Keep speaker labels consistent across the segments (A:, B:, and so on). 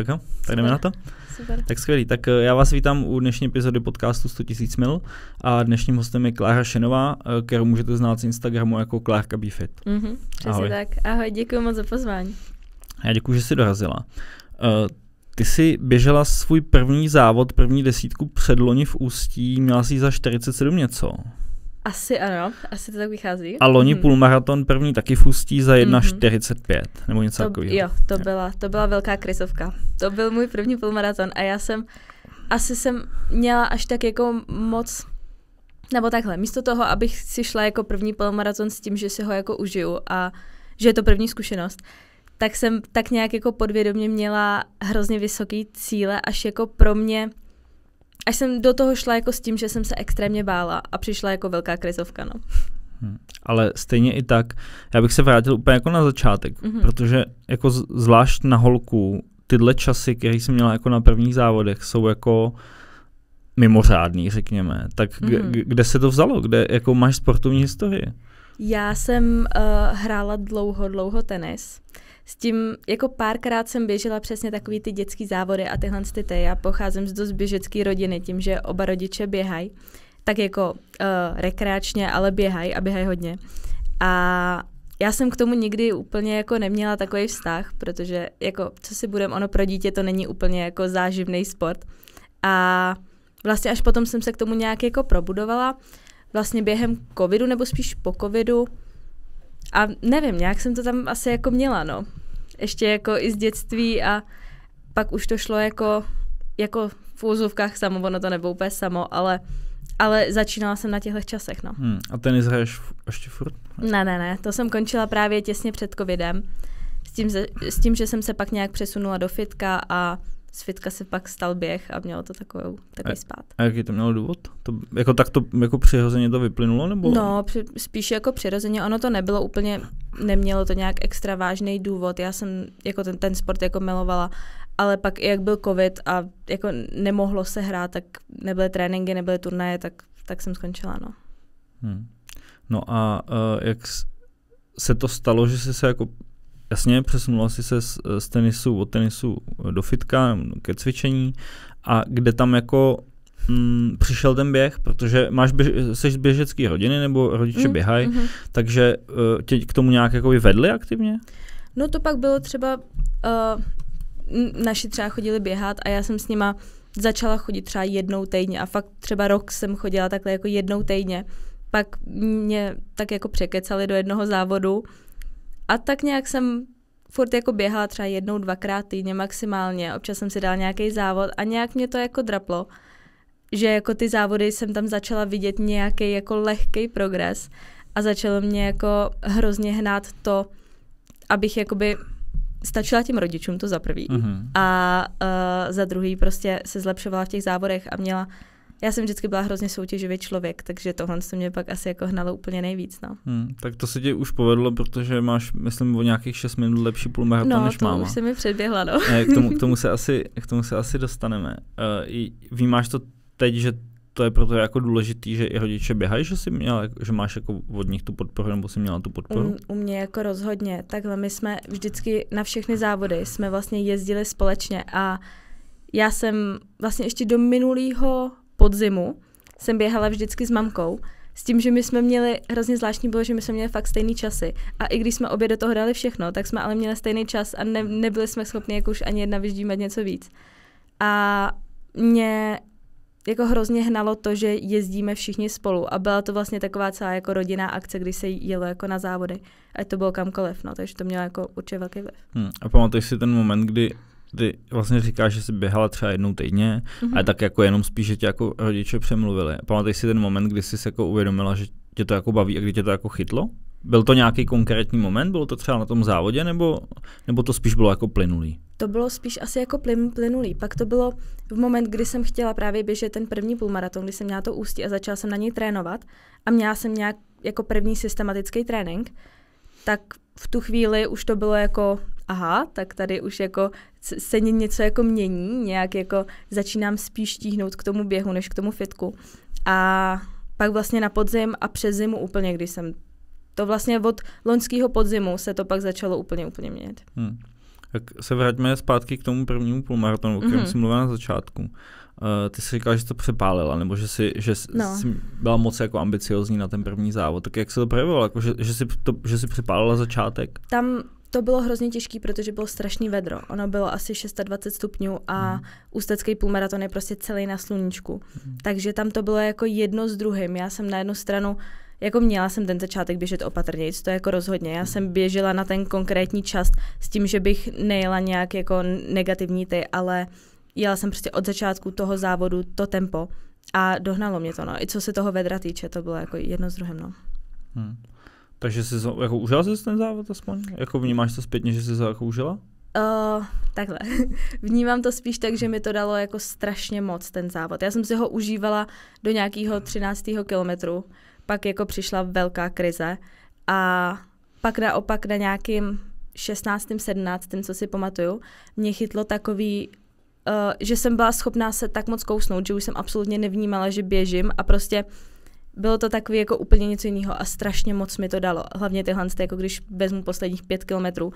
A: Tak jo, tak jdeme Super. na to. Super. Tak skvělý. Tak eh, já vás vítám u dnešní epizody podcastu 100 000 mil a dnešním hostem je Klára Šenová, eh, kterou můžete znát z Instagramu jako Klárka Bifit. Mm-hmm, přesně Ahoj.
B: tak. Ahoj, děkuji moc za pozvání.
A: Já děkuji, že jsi dorazila. Uh, ty jsi běžela svůj první závod, první desítku předloni v Ústí, měla jsi za 47 něco.
B: Asi ano, asi to tak vychází. A loni hmm.
A: půlmaraton první taky fustí za 1,45 hmm. nebo něco takového.
B: Jo, to, jo. Byla, to byla velká krysovka. To byl můj první půlmaraton a já jsem, asi jsem měla až tak jako moc nebo takhle, místo toho, abych si šla jako první polomaraton s tím, že si ho jako užiju a že je to první zkušenost, tak jsem tak nějak jako podvědomě měla hrozně vysoký cíle, až jako pro mě až jsem do toho šla jako s tím, že jsem se extrémně bála a přišla jako velká krizovka, no.
A: Hmm. Ale stejně i tak, já bych se vrátil úplně jako na začátek, mm-hmm. protože jako z, zvlášť na holku tyhle časy, které jsem měla jako na prvních závodech, jsou jako mimořádný, řekněme. Tak mm-hmm. Kde, kde se to vzalo? Kde jako máš sportovní historii?
B: Já jsem uh, hrála dlouho, dlouho tenis. Uh, s tím, jako párkrát jsem běžela přesně takový ty dětský závody a tyhle ty ty. Já pocházím z dost běžecké rodiny, tím, že oba rodiče běhají, tak jako uh, rekreačně, ale běhají a běhají hodně. A já jsem k tomu nikdy úplně jako neměla takový vztah, protože jako, co si budem, ono pro dítě to není úplně jako záživný sport. A vlastně až potom jsem se k tomu nějak jako probudovala, vlastně během covidu nebo spíš po covidu. A nevím, nějak jsem to tam asi jako měla, no ještě jako i z dětství a pak už to šlo jako, jako v úzovkách samo, ono to nebylo úplně samo, ale ale začínala jsem na těchto časech, no.
A: Hmm. A tenis hraješ ještě furt?
B: Ne, ne, ne, to jsem končila právě těsně před covidem, s tím, s tím, že jsem se pak nějak přesunula do fitka a z fitka se pak stal běh a mělo to takovou, takový a, spát.
A: A jaký to mělo důvod? To, jako tak to jako přirozeně to vyplynulo? Nebo? No,
B: při, spíš jako přirozeně. Ono to nebylo úplně, nemělo to nějak extra vážný důvod. Já jsem jako ten, ten sport jako milovala, ale pak i jak byl covid a jako nemohlo se hrát, tak nebyly tréninky, nebyly turnaje, tak, tak jsem skončila, no.
A: Hmm. No a uh, jak se to stalo, že jsi se jako Jasně, přesunula si se z, z tenisu, od tenisu eh, do fitka, ke cvičení a kde tam jako mm, přišel ten běh, protože máš běž, jsi z běžecké rodiny nebo rodiče mm, běhají, mm-hmm. takže uh, tě k tomu nějak jako vedli aktivně?
B: No to pak bylo třeba, uh, naši třeba chodili běhat a já jsem s nima začala chodit třeba jednou týdně a fakt třeba rok jsem chodila takhle jako jednou týdně. Pak mě tak jako překecali do jednoho závodu a tak nějak jsem furt jako běhala třeba jednou, dvakrát týdně maximálně, občas jsem si dala nějaký závod a nějak mě to jako draplo, že jako ty závody jsem tam začala vidět nějaký jako lehký progres a začalo mě jako hrozně hnát to, abych jakoby stačila těm rodičům, to za prvý. uh-huh. A uh, za druhý prostě se zlepšovala v těch závodech a měla já jsem vždycky byla hrozně soutěživý člověk, takže tohle se mě pak asi jako hnalo úplně nejvíc. No.
A: Hmm, tak to se ti už povedlo, protože máš, myslím, o nějakých 6 minut lepší půlmaraton no, než to máma. už se mi předběhla, no. k, tomu, k, tomu se asi, k tomu se asi dostaneme. Uh, vnímáš to teď, že to je proto jako důležitý, že i rodiče běhají, že, jsi měla, že máš jako od nich tu podporu, nebo jsi měla tu podporu?
B: U, u mě jako rozhodně. Takhle my jsme vždycky na všechny závody jsme vlastně jezdili společně a já jsem vlastně ještě do minulého podzimu jsem běhala vždycky s mamkou, s tím, že my jsme měli, hrozně zvláštní bylo, že my jsme měli fakt stejný časy. A i když jsme obě do toho dali všechno, tak jsme ale měli stejný čas a ne, nebyli jsme schopni jako už ani jedna vyždímat něco víc. A mě jako hrozně hnalo to, že jezdíme všichni spolu a byla to vlastně taková celá jako rodinná akce, kdy se jelo jako na závody, ať to bylo kamkoliv, no, takže to mělo jako určitě velký vliv.
A: Hmm. A pamatuješ si ten moment, kdy ty vlastně říkáš, že jsi běhala třeba jednou týdně, mm-hmm. ale tak jako jenom spíš, že tě jako rodiče přemluvili. Pamatuješ si ten moment, kdy jsi se jako uvědomila, že tě to jako baví a kdy tě to jako chytlo? Byl to nějaký konkrétní moment? Bylo to třeba na tom závodě, nebo, nebo to spíš bylo jako plynulý?
B: To bylo spíš asi jako plyn, plynulý. Pak to bylo v moment, kdy jsem chtěla právě běžet ten první půlmaraton, kdy jsem měla to ústí a začala jsem na něj trénovat a měla jsem nějak jako první systematický trénink, tak v tu chvíli už to bylo jako aha, tak tady už jako se něco jako mění, nějak jako začínám spíš tíhnout k tomu běhu, než k tomu fitku. A pak vlastně na podzim a přes zimu úplně, když jsem to vlastně od loňského podzimu se to pak začalo úplně, úplně měnit.
A: Hmm. Tak se vraťme zpátky k tomu prvnímu půlmaratonu, o kterém mm-hmm. jsem mluvila na začátku. Eh, ty jsi říkal, že to přepálila, nebo že jsi, že jsi no. byla moc jako ambiciozní na ten první závod. Tak jak se to projevovalo, jako, že, že, jsi to, že jsi přepálila začátek?
B: Tam to bylo hrozně těžké, protože bylo strašný vedro. Ono bylo asi 26 stupňů a hmm. ústecký půlmaraton je prostě celý na sluníčku. Hmm. Takže tam to bylo jako jedno s druhým. Já jsem na jednu stranu jako měla jsem ten začátek běžet opatrně, to jako rozhodně. Já hmm. jsem běžela na ten konkrétní čas s tím, že bych nejela nějak jako negativní ty, ale uh, jela jsem prostě od začátku toho závodu to tempo a dohnalo mě to, no. I co se toho vedra týče, to bylo jako jedno s druhým, no.
A: Hmm. Takže jsi jako užila jsi ten závod aspoň? Jako vnímáš to zpětně, že jsi to jako užila?
B: Uh, takhle. Vnímám to spíš tak, že mi to dalo jako strašně moc ten závod. Já jsem si ho užívala do nějakého 13. kilometru, pak jako přišla velká krize a pak naopak na nějakým 16. 17. co si pamatuju, mě chytlo takový Eh, že jsem byla schopná se tak moc kousnout, že už jsem absolutně nevnímala, že běžím a prostě bylo to takový jako úplně něco jiného a strašně moc mi to dalo. Hlavně tyhle, jako když vezmu posledních pět kilometrů,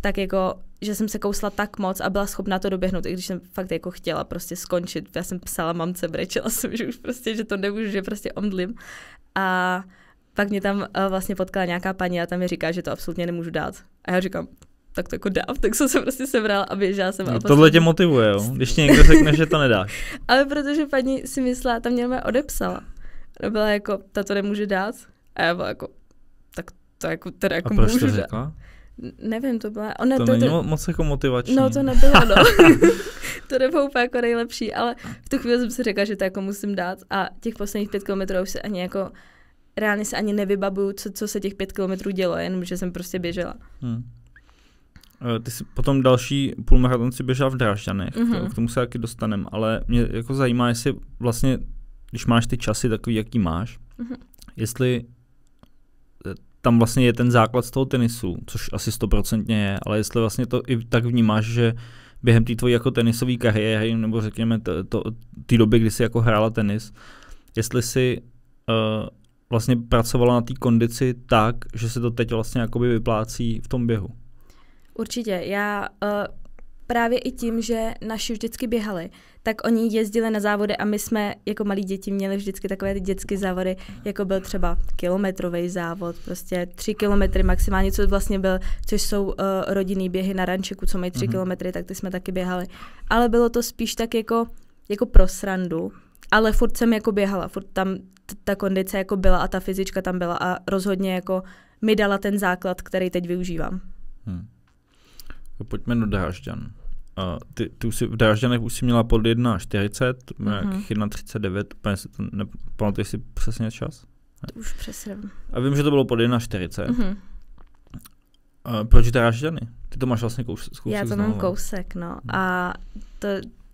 B: tak jako, že jsem se kousla tak moc a byla schopná to doběhnout, i když jsem fakt jako chtěla prostě skončit. Já jsem psala mamce, brečela jsem, že už prostě, že to nemůžu, že prostě omdlím. A pak mě tam eh, vlastně potkala nějaká paní a tam mi říká, že to absolutně nemůžu dát. A já říkám, tak to jako dám, tak jsem se prostě sebral a běžela jsem. No, a tohle tě motivuje,
A: jo? když ti někdo řekne, že to nedáš.
B: Ale protože paní si myslela, tam mě odepsala. Ona byla jako, ta to nemůže dát. A já byla jako, tak to jako, teda jako a proč můžu to řekla? Nevím, to byla... Ona to, to není to, moc jako motivační. No, to nebylo, no. to nebylo úplně jako nejlepší, ale v tu chvíli jsem si řekla, že to jako musím dát a těch posledních pět kilometrů už se ani jako reálně se ani nevybabuju, co, co se těch pět kilometrů dělo, jenom že jsem prostě běžela.
A: Hmm. Eh, ty jsi potom další půlmaraton si běžela v Dražďanech, mm-hmm. k tomu se taky dostaneme, ale mě jako zajímá, jestli vlastně, když máš ty časy takový, jaký máš, mm-hmm. jestli eh, tam vlastně je ten základ z toho tenisu, což asi stoprocentně je, ale jestli vlastně to i tak vnímáš, že během té tvojí jako tenisové kariéry, nebo řekněme té doby, kdy jsi jako hrála tenis, jestli si uh, eh, vlastně pracovala na té kondici tak, že se to teď vlastně jakoby vyplácí v tom běhu.
B: Určitě. Já uh, právě i tím, že naši vždycky běhali, tak oni jezdili na závody a my jsme jako malí děti měli vždycky takové ty dětské závody, jako byl třeba kilometrový závod, prostě tři kilometry maximálně, co vlastně byl, což jsou uh, rodinný běhy na rančeku, co mají tři mm-hmm. kilometry, tak ty jsme taky běhali. Ale bylo to spíš tak jako, jako pro srandu, ale furt jsem jako běhala, furt tam t- ta kondice jako byla a ta fyzička tam byla a rozhodně jako mi dala ten základ, který teď využívám.
A: Hmm pojďme do Drážďan. Uh, ty, ty už si, v Drážďanech už si měla pod 1,40, nějakých mm-hmm. 1,39, úplně si to ne, si přesně čas?
B: Ne. To už přesně.
A: A vím, že to bylo pod 1,40. Mm-hmm. Uh, proč Drážďany? Ty to máš vlastně kous, kousek Já to znovu. mám
B: kousek, no. Mhm. A to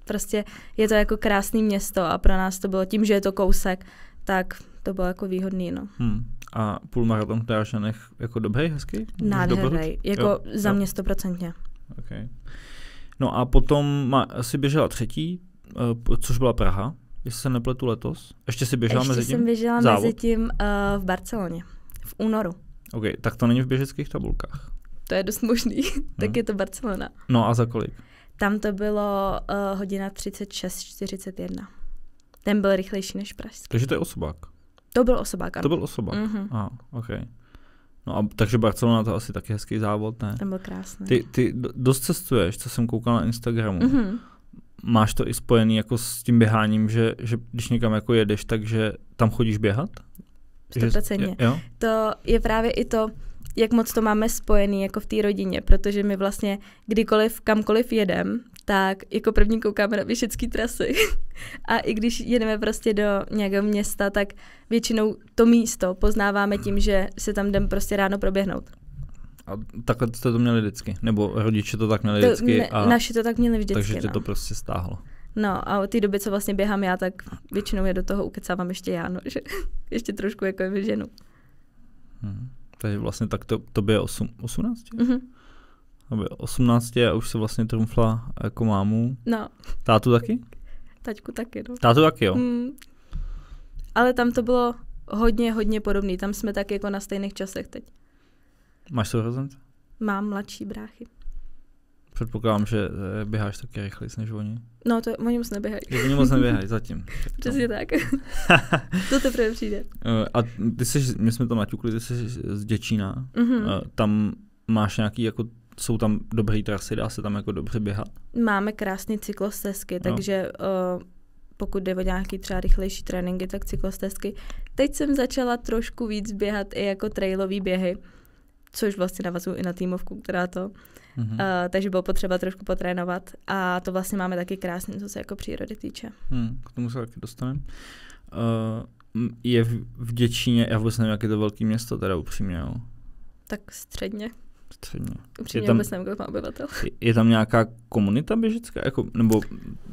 B: prostě je to jako krásné město a pro nás to bylo tím, že je to kousek, tak to bylo jako výhodný, no.
A: Hmm. A půlmaraton v Drážďanech jako dobrý, hezký? Nádherný, jako jo, za mě stoprocentně. Okay. No a potom má, asi běžela třetí, eh, což byla Praha, jestli se nepletu letos. Ještě si běžela Ještě mezi tím? jsem běžela Závod. mezi
B: tím uh, v Barceloně, v únoru.
A: OK, tak to není v běžeckých tabulkách.
B: To je dost možný, tak hm. je to Barcelona.
A: No a za kolik?
B: Tam to bylo uh, hodina 36.41. Ten byl rychlejší než pražský.
A: Takže to je osobák.
B: To byl osobák, ano. To byl osobák. Mm-hmm.
A: ah, okay. No a takže Barcelona to asi taky hezký závod, ne? Ten byl krásný. Ty, ty dost cestuješ, co jsem koukal na Instagramu. Mm-hmm. Máš to i spojený jako s tím běháním, že, že když někam jako jedeš, takže tam chodíš běhat?
B: 100%. Že, jo? To je právě i to, jak moc to máme spojený jako v té rodině, protože my vlastně kdykoliv, kamkoliv jedem, tak jako první koukáme na běžecké trasy. A i když jedeme prostě do nějakého města, tak většinou to místo poznáváme tím, že se tam jdem prostě ráno proběhnout.
A: A takhle jste to měli vždycky? Nebo rodiče to tak měli to, Ne, a naši to tak měli vždycky. Takže tě no. to prostě stáhlo.
B: No a od té doby, co vlastně běhám já, tak většinou je do toho ukecávám ještě já, no, že ještě trošku jako je vyženu.
A: Hmm. Takže vlastně tak to, to by je 18? Mm-hmm. Aby 18 a už se vlastně trumfla jako mámu. No. Tátu taky?
B: Taťku taky, no. Tátu taky, jo. Mm. Ale tam to bylo hodně, hodně podobné. Tam jsme tak jako na stejných časech teď.
A: Máš sourozence?
B: Mám mladší bráchy.
A: Předpokládám, že eh, běháš taky rychle, než oni.
B: No, to oni moc neběhají. Oni moc neběhají zatím. Přesně tak. to teprve přijde.
A: Eh, a ty jsi, my jsme tam naťukli, ty jsi z Děčína. Mm-hmm. Tam máš nějaký jako jsou tam dobré trasy, dá se tam jako dobře běhat?
B: Máme krásné cyklostezky, no. takže uh, pokud jde o nějaký třeba rychlejší tréninky, tak cyklostezky. Teď jsem začala trošku víc běhat i jako trailové běhy, což vlastně navazuju i na týmovku, která to. Uh, takže bylo potřeba trošku potrénovat a to vlastně máme taky krásně, co se jako přírody týče.
A: Hmm, k tomu se taky dostaneme. Uh, je v Děčíně, já vůbec nevím, jak je to velké město, teda upřímně, jo.
B: Tak středně.
A: Středně. Upřímně je tam, vůbec nevím, kdo má obyvatel. Je tam nějaká komunita běžická? Jako, nebo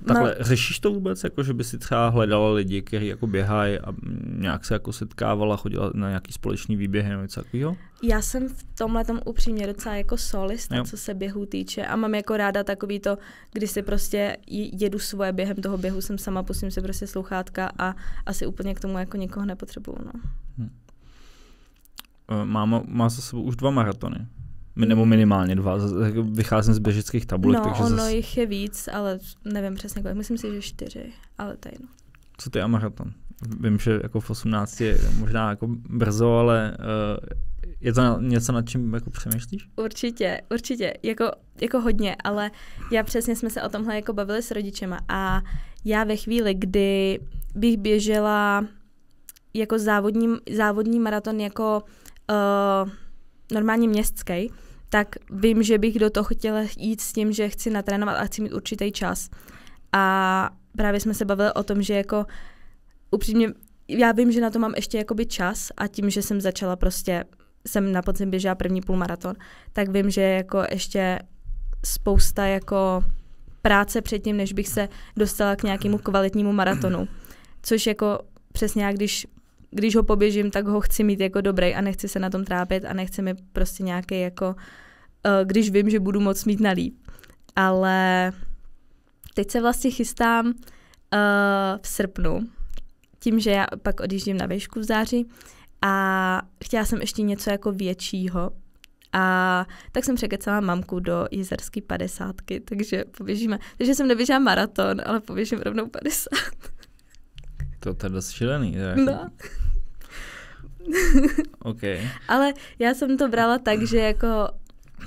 A: takhle, no. řešíš to vůbec, jako, že by si třeba hledala lidi, kteří jako běhají a nějak se jako setkávala, chodila na nějaký společný výběh nebo něco takového?
B: Já jsem v tomhle tom upřímně docela jako solista, jo. co se běhu týče a mám jako ráda takový to, kdy si prostě jedu svoje během toho běhu, jsem sama, pusím si prostě sluchátka a asi úplně k tomu jako nikoho nepotřebuju. No. Hm.
A: E, máma má za sebou už dva maratony nebo minimálně dva. Jako vycházím z běžických tabulek. No, takže ono zas...
B: jich je víc, ale nevím přesně kolik. Myslím si, že čtyři, ale to je
A: Co ty a maraton? Vím, že jako v 18 je možná jako brzo, ale uh, je to na, něco, nad čím jako přemýšlíš?
B: Určitě, určitě. Jako, jako hodně, ale já přesně jsme se o tomhle jako bavili s rodičema a já ve chvíli, kdy bych běžela jako závodní, závodní maraton jako uh, normálně městský, tak vím, že bych do toho chtěla jít s tím, že chci natrénovat a chci mít určitý čas. A právě jsme se bavili o tom, že jako upřímně, já vím, že na to mám ještě jakoby čas a tím, že jsem začala prostě, jsem na podzim běžela první půlmaraton, tak vím, že jako ještě spousta jako práce předtím, než bych se dostala k nějakému kvalitnímu maratonu. Což jako přesně jak když když ho poběžím, tak ho chci mít jako dobrý a nechci se na tom trápit a nechci mi prostě nějaký jako, eh, když vím, že budu moc mít na líp. Ale teď se vlastně chystám uh, v srpnu, tím, že já pak odjíždím na výšku v září a chtěla jsem ještě něco jako většího, a tak jsem překecala mamku do jezerský padesátky, takže poběžíme. Takže jsem neběžela maraton, ale poběžím rovnou padesát.
A: Jako to je dost šilený. Tak. Jako- no.
B: okay. Ale já jsem to brala tak, že jako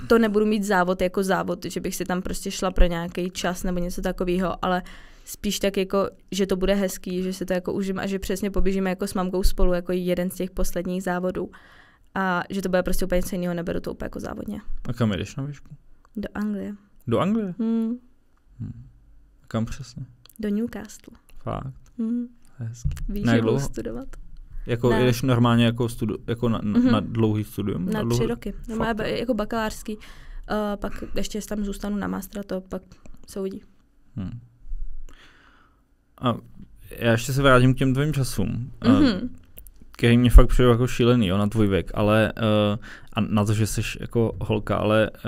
B: to nebudu mít závod jako závod, že bych si tam prostě šla pro nějaký čas nebo něco takového, ale spíš tak jako, že to bude hezký, že se to jako užím a že přesně poběžíme jako s mamkou spolu jako jeden z těch posledních závodů. A že to bude prostě úplně něco jiného, neberu to úplně jako závodně.
A: A kam jdeš na výšku? Do Anglie. Do Anglie? Hmm. Hmm. Kam přesně?
B: Do Newcastle. Fakt? Hmm. Hezky. Víš, že budu studovat? Jako ne. jdeš
A: normálně jako, studu, jako na, mm-hmm. na dlouhý studium? Na, na dlouhý, tři
B: roky. No, jako bakalářský. Uh, pak ještě tam zůstanu na mastra, to pak se uvidí.
A: Hmm. A já ještě se vrátím k těm tvým časům. Mm-hmm. Uh, který mě fakt přijde jako šílený, jo, na tvůj věk, ale uh, a na to, že jsi jako holka, ale uh,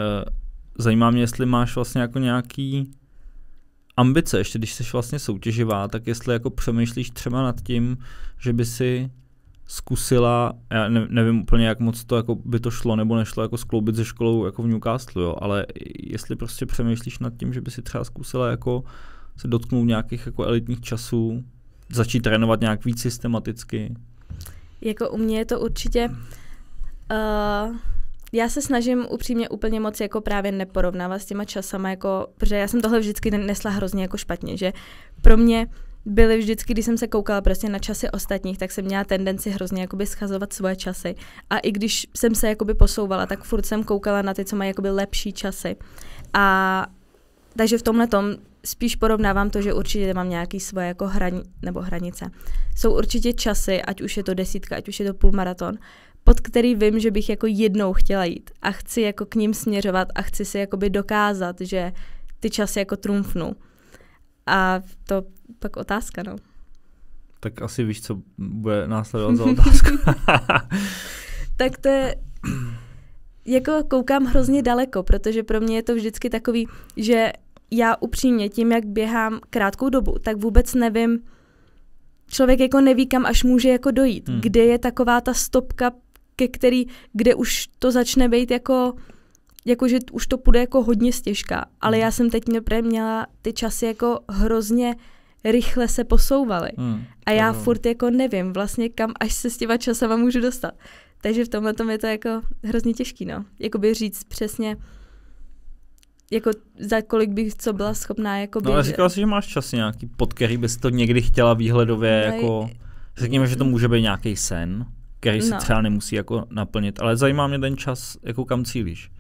A: zajímá mě, jestli máš vlastně jako nějaký ambice, ještě když jsi vlastně soutěživá, tak jestli jako přemýšlíš třeba nad tím, že by si zkusila, já nevím úplně, jak moc to jako by to šlo nebo nešlo jako skloubit ze školou jako v Newcastle, jo, ale jestli prostě přemýšlíš nad tím, že by si třeba zkusila jako se dotknout nějakých jako elitních časů, začít trénovat nějak víc systematicky.
B: Jako u mě je to určitě uh, já se snažím upřímně úplně moc jako právě neporovnávat s těma časama, jako, protože já jsem tohle vždycky nesla hrozně jako špatně, že pro mě byly vždycky, když jsem se koukala prostě na časy ostatních, tak jsem měla tendenci hrozně jakoby schazovat svoje časy. A i když jsem se jakoby posouvala, tak furt jsem koukala na ty, co mají jakoby lepší časy. A takže v tomhle tom spíš porovnávám to, že určitě mám nějaký svoje jako hrani, nebo hranice. Jsou určitě časy, ať už je to desítka, ať už je to půlmaraton, pod který vím, že bych jako jednou chtěla jít a chci jako k ním směřovat a chci si jakoby dokázat, že ty časy jako trumfnu. A to pak otázka, no.
A: Tak asi víš, co bude následovat za otázku.
B: tak to je, jako koukám hrozně daleko, protože pro mě je to vždycky takový, že já upřímně tím, jak běhám krátkou dobu, tak vůbec nevím, člověk jako neví, kam až může jako dojít. Hmm. Kde je taková ta stopka, ke který, kde už to začne být jako jakože už to půjde jako hodně stěžka, ale já jsem teď mě měla ty časy jako hrozně rychle se posouvaly. Hmm. A já hmm. furt jako nevím vlastně, kam až se s těma časama můžu dostat. Takže v tomhle tom je to jako hrozně těžký, no. Jakoby říct přesně, jako za kolik bych co byla schopná jako No ale říkala
A: jsi, že máš čas nějaký, pod který bys to někdy chtěla výhledově no, jako... Řekněme, že to může být nějaký sen který no. se třeba nemusí jako naplnit. Ale zajímá mě ten čas, jako kam cílíš.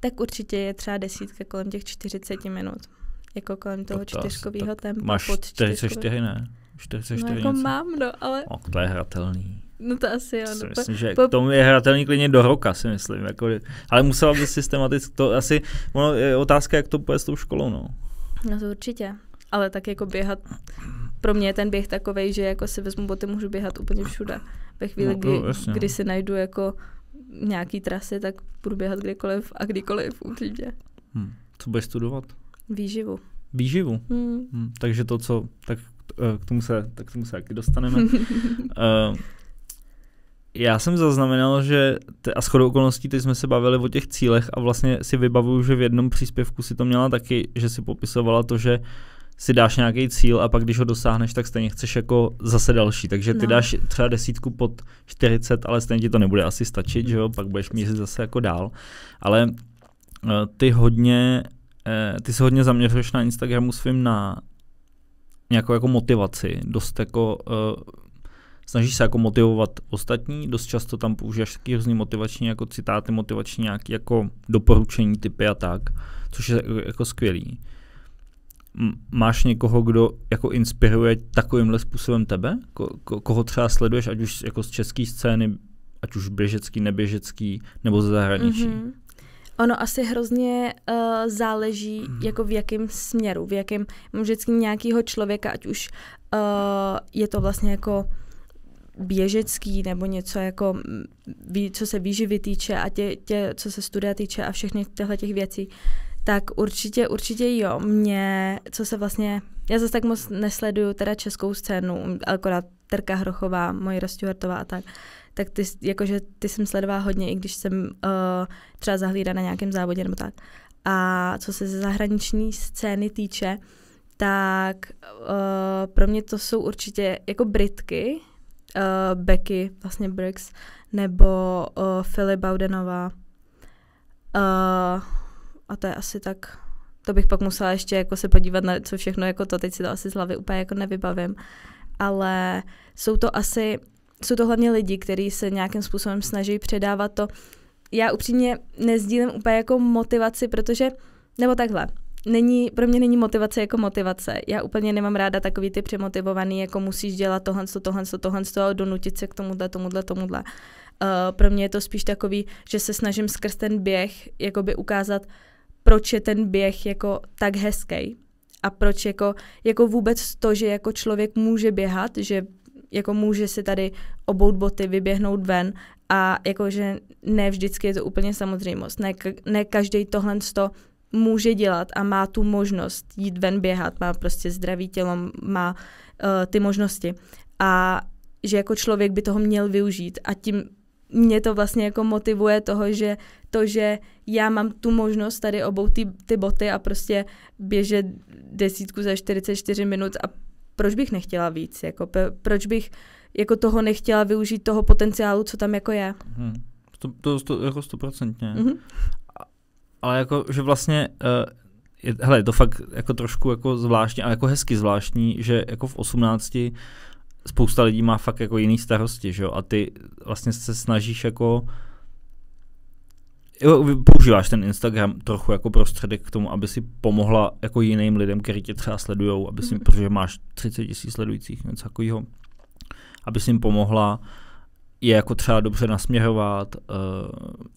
B: Tak určitě je třeba desítka kolem těch 40 minut. Jako kolem toho to čtyřkového tempa. Máš 44, ne?
A: 44 no jako něco. mám, no, ale... No, to je hratelný.
B: No to asi jo. To no, myslím, že po...
A: tomu je hratelný klidně do roka, si myslím. Jako, ale musela by systematicky, to asi, ono je otázka, jak to bude s tou školou, no.
B: No to určitě. Ale tak jako běhat, pro mě je ten běh takový, že jako si vezmu boty, můžu běhat úplně všude ve chvíli, no, kdy, no, kdy si najdu jako nějaký trasy, tak budu běhat kdykoliv a kdykoliv určitě.
A: Hmm. Co budeš studovat? Výživu. Výživu? Hmm. Hmm. Takže to, co, tak eh, k tomu se, tak k tomu se taky dostaneme. uh, já jsem zaznamenal, že, te, a shodou okolností teď jsme se bavili o těch cílech a vlastně si vybavuju, že v jednom příspěvku si to měla taky, že si popisovala to, že uh, si dáš nějaký cíl a pak když ho dosáhneš, tak stejně chceš jako zase další. Takže ty no. dáš třeba desítku pod 40, ale stejně ti to nebude asi stačit, že jo? Pak budeš mířit zase jako dál. Ale uh, ty hodně, uh, ty se hodně zaměřuješ na Instagramu svým na nějakou jako motivaci. Dost jako uh, snažíš se jako motivovat ostatní, dost často tam používáš taky různý motivační jako citáty, motivační nějaký jako doporučení, typy a tak, což je jako skvělý máš někoho, kdo jako inspiruje takovýmhle způsobem tebe? Ko, ko, koho třeba sleduješ, ať už jako z české scény, ať už běžecký, neběžecký, nebo ze zahraničí? Mm-hmm.
B: Ono asi hrozně uh, záleží, mm. jako v jakém směru, v jakém, vždycky nějakého člověka, ať už uh, je to vlastně jako běžecký nebo něco jako, co se výživy týče a tě, tě, co se studia týče a všechny těchto těch věcí, tak určitě, určitě jo. Mě, co se vlastně, já zase tak moc nesleduju teda českou scénu, akorát Terka Hrochová, Mojra Stuartová a tak, tak ty, jakože ty jsem sledovala hodně, i když jsem uh, třeba zahlída na nějakém závodě nebo tak. A co se zahraniční scény týče, tak uh, pro mě to jsou určitě jako Britky, uh, Becky, vlastně Briggs, nebo uh, Philip Baudenova, uh, a to je asi tak, to bych pak musela ještě jako se podívat na co všechno, jako to teď si to asi z hlavy úplně jako nevybavím, ale jsou to asi, jsou to hlavně lidi, kteří se nějakým způsobem snaží předávat to, já upřímně nezdílím úplně jako motivaci, protože, nebo takhle, není, pro mě není motivace jako motivace. Já úplně nemám ráda takový ty přemotivovaný, jako musíš dělat tohle, tohle, tohle a donutit se k tomuhle, tomuhle, tomuhle. Uh, pro mě je to spíš takový, že se snažím skrz ten běh jakoby ukázat, proč je ten běh jako tak hezký a proč jako, jako vůbec to, že jako člověk může běhat, že jako může si tady obout boty, vyběhnout ven a jakože ne vždycky je to úplně samozřejmost. Ne, ne každý tohle to může dělat a má tu možnost jít ven běhat, má prostě zdravý tělo, má uh, ty možnosti. A že jako člověk by toho měl využít a tím mě to vlastně jako motivuje toho, že to, že já mám tu možnost tady obou ty, ty boty a prostě běžet desítku za 44 minut a proč bych nechtěla víc, jako proč bych jako toho nechtěla využít toho potenciálu, co tam jako je.
A: Hmm. To, to, to jako stoprocentně. Mm-hmm. Ale jako, že vlastně uh, je, hele, je to fakt jako trošku jako zvláštní, ale jako hezky zvláštní, že jako v 18 spousta lidí má fakt jako jiný starosti, že jo, a ty vlastně se snažíš jako jo, používáš ten Instagram trochu jako prostředek k tomu, aby si pomohla jako jiným lidem, kteří tě třeba sledujou, aby si, mm. protože máš 30 tisíc sledujících, něco takového, aby si jim pomohla je jako třeba dobře nasměrovat, uh,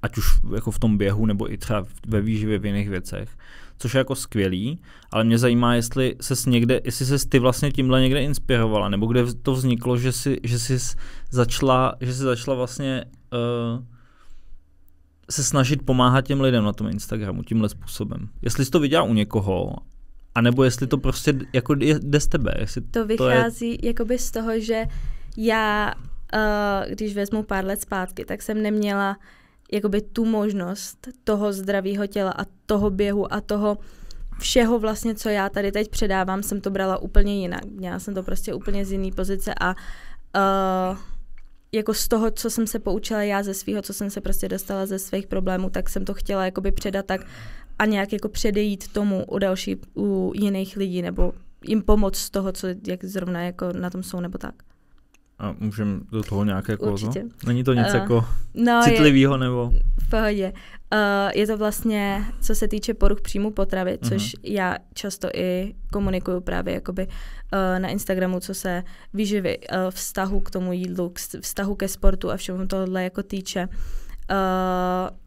A: ať už jako v tom běhu, nebo i třeba ve výživě v jiných věcech což je jako skvělý, ale mě zajímá, jestli se někde, jestli ses ty vlastně tímhle někde inspirovala, nebo kde to vzniklo, že jsi, že jsi začala, že jsi začala vlastně uh, se snažit pomáhat těm lidem na tom Instagramu tímhle způsobem. Jestli jsi to viděla u někoho, anebo jestli to prostě jako jde z tebe. Jestli to vychází
B: to je... jakoby z toho, že já, uh, když vezmu pár let zpátky, tak jsem neměla uh, jakoby tu možnost toho zdravého těla a toho běhu a toho všeho vlastně, co já tady teď předávám, jsem to brala úplně jinak. Měla jsem to prostě úplně z jiné pozice a uh, jako z toho, co jsem se poučila já ze svého, co jsem se prostě dostala ze svých problémů, tak jsem to chtěla jakoby předat tak a nějak jako předejít tomu u další, u jiných lidí nebo jim pomoct z toho, co jak zrovna jako na tom jsou nebo tak.
A: A můžeme do toho nějaké jako Určitě. Není to nic uh, jako no, citlivého nebo?
B: V pohodě. Uh, je to vlastně, co se týče poruch příjmu potravy, mhm. což uh-huh. já často i komunikuju právě jakoby uh, na Instagramu, co se výživy, uh, vztahu k tomu jídlu, k vztahu ke sportu a všemu tohle jako týče. Uh,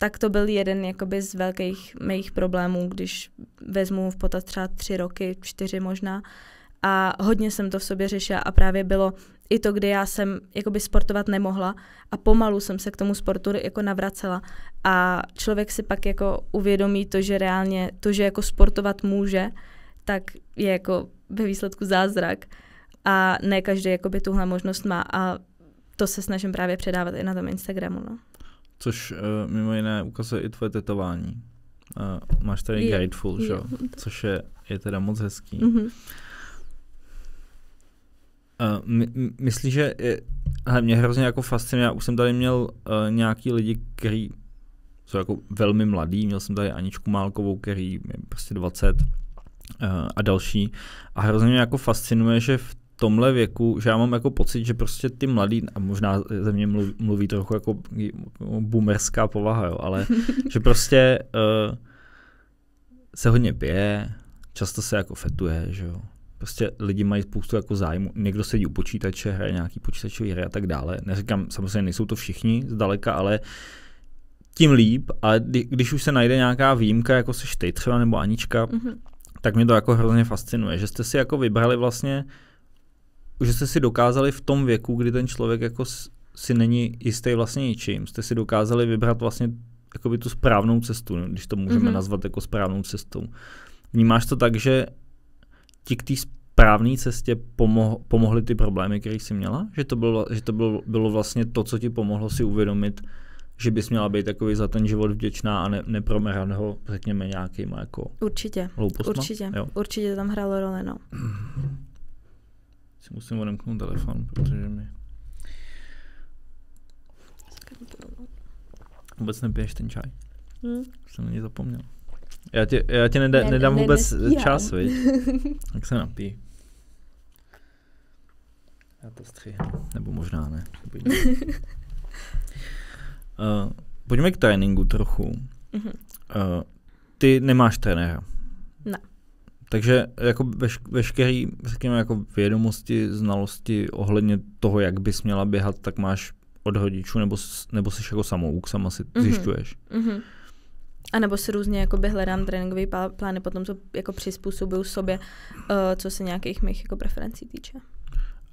B: tak to byl jeden jakoby z velkých mých problémů, když vezmu v potaz třeba tři roky, čtyři možná, uh, a hodně jsem to v sobě řešila a právě bylo i to, kdy já jsem jakoby sportovat nemohla a pomalu jsem se k tomu sportu jako navracela a člověk si pak jako uvědomí to, že reálně to, že jako sportovat může, tak je jako ve výsledku zázrak a ne každý jakoby tuhle možnost má a to se snažím právě předávat i na tom Instagramu. No.
A: Což uh, mimo jiné ukazuje i tvoje tetování. Uh, máš tady je, Grateful, je, že? což je, je teda moc hezký. Mm-hmm. Uh, my, myslím, že je, mě hrozně jako fascinuje, já už jsem tady měl uh, nějaký lidi, kteří jsou jako velmi mladí, měl jsem tady Aničku Málkovou, který je prostě 20 uh, eh, a další a hrozně mě jako fascinuje, že v tomhle věku, že já mám jako pocit, že prostě ty mladí, a možná ze mě mluví, mluví trochu jako, jako boomerská povaha, jo, ale že prostě uh, se hodně pije, často se jako fetuje, že jo prostě lidi mají spoustu jako zájmu. Někdo sedí u počítače, hraje nějaký počítačový hry a tak dále. Neříkám, samozřejmě nejsou to všichni zdaleka, ale tím líp. A když už se najde nějaká výjimka, jako se ty třeba nebo Anička, mm-hmm. tak mě to jako hrozně fascinuje, že jste si jako vybrali vlastně, že jste si dokázali v tom věku, kdy ten člověk jako si není jistý vlastně ničím, jste si dokázali vybrat vlastně jakoby tu správnou cestu, no, když to můžeme mm-hmm. nazvat jako správnou cestou. Vnímáš to tak, že ti k té správné cestě pomoh, pomohly ty problémy, které jsi měla? Že to, bylo, že to bylo, bylo vlastně to, co ti pomohlo si uvědomit, že bys měla být takový za ten život vděčná a ne, nepromerat ho, řekněme, nějakým jako
B: Určitě, loupostma? určitě, jo. určitě tam hrálo roli, no.
A: si musím odemknout telefon, protože mi... Vůbec nepiješ ten čaj. Hmm. Jsem na něj zapomněl. Já ti, já ti nedá, ne, nedám ne, vůbec nestíhám. čas, viď? Tak se napí. Já to střihnu. Nebo možná ne. uh, pojďme k tréninku trochu. Uh, ty nemáš trenéra. Ne. Takže jako veš, veškerý, řekněme, jako vědomosti, znalosti ohledně toho, jak bys měla běhat, tak máš od rodičů, nebo, nebo jsi jako samouk, sama si mm-hmm. zjišťuješ.
B: Uh-huh. A nebo si různě jakoby hledám tréninkové plány potom, to jako přizpůsobuju sobě, uh, co se nějakých mých jako preferencí týče.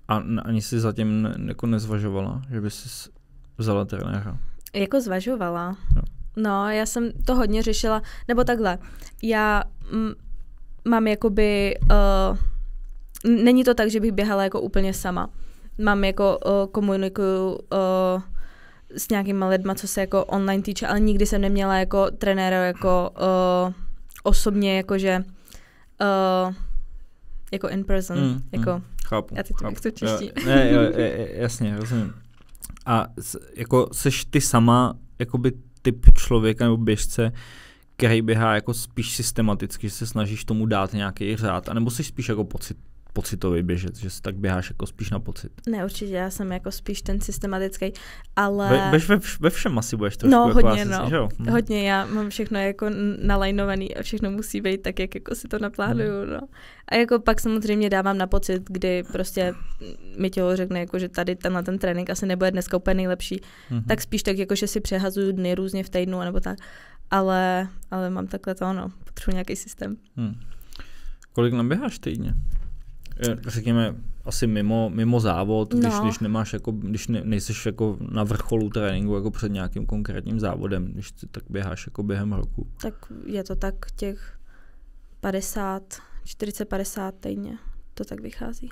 A: A ani si zatím ne, jako nezvažovala, že by si vzala trenéra?
B: Jako zvažovala. Jo. No, já jsem to hodně řešila, nebo takhle, já m, mm, mám jakoby, uh, není to tak, že bych běhala jako úplně sama. Mám jako, uh, komunikuju uh, s nějakýma lidma, co se jako online týče, ale nikdy jsem neměla jako trenéra jako uh, osobně, jakože uh, jako in person, mm, jako mm, chápu, já teď chápu. to čistí. Jo, ne, jo,
A: jasně, rozumím. A s, jako seš ty sama jakoby typ člověka nebo běžce, který běhá jako spíš systematicky, že se snažíš tomu dát nějaký řád, anebo jsi spíš jako pocit, pocitový běžec, že si tak běháš jako spíš na pocit.
B: Ne, určitě, já jsem jako spíš ten systematický, ale... Ve, ve, ve,
A: ve všem asi budeš trošku No, jako hodně, asi, no. Že jo? Hm. Hodně,
B: mhm. já mám všechno jako nalajnovaný a všechno musí být tak, jak jako si to naplánuju, hmm. no. A jako pak samozřejmě dávám na pocit, kdy prostě mi tělo řekne, jako, že tady tenhle ten trénink asi nebude dneska úplně nejlepší, hmm. tak spíš tak jako, že si přehazuju dny různě v týdnu, nebo tak. Ale, ale mám takhle to, no, potřebuji nějaký systém.
A: Hmm. Kolik naběháš týdně? Eh, řekněme, asi mimo, mimo závod, no. když, když nemáš jako, když ne, nejseš jako na vrcholu tréninku jako před nějakým konkrétním závodem, když ty tak běháš jako během roku.
B: Tak je to tak těch 50, 40-50 týdně, to tak vychází.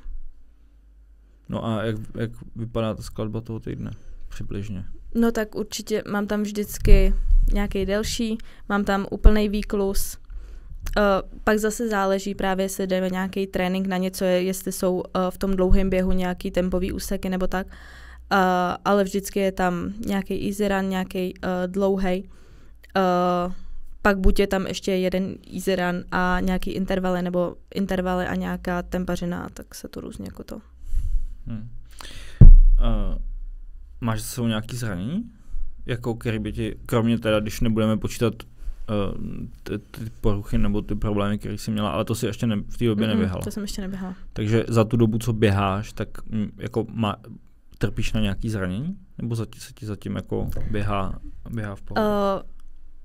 A: No a jak, jak vypadá ta skladba toho týdne přibližně?
B: No tak určitě mám tam vždycky nějaký delší, mám tam úplný výklus, Uh, pak zase záleží právě, jestli jde nějaký trénink na něco, jestli jsou uh, v tom dlouhém běhu nějaký tempový úseky nebo tak, uh, ale vždycky je tam nějaký easy run, nějaký uh, dlouhý. Uh, pak buď je tam ještě jeden easy run a nějaký intervaly, nebo intervaly a nějaká tempařina, tak se to různě jako to.
A: Hmm. Uh, máš za sebou nějaký zranění? Jako který by ti, kromě teda, když nebudeme počítat Eh, ty, ty poruchy nebo ty problémy, které jsi měla, ale to si ještě ne, v té době mm-hmm, neběhala. To jsem ještě neběhala. Takže za tu dobu, co běháš, tak mm, jako má, trpíš na nějaký zranění? Nebo zatím, se ti zatím jako běhá, běhá v pohodě?
B: Uh,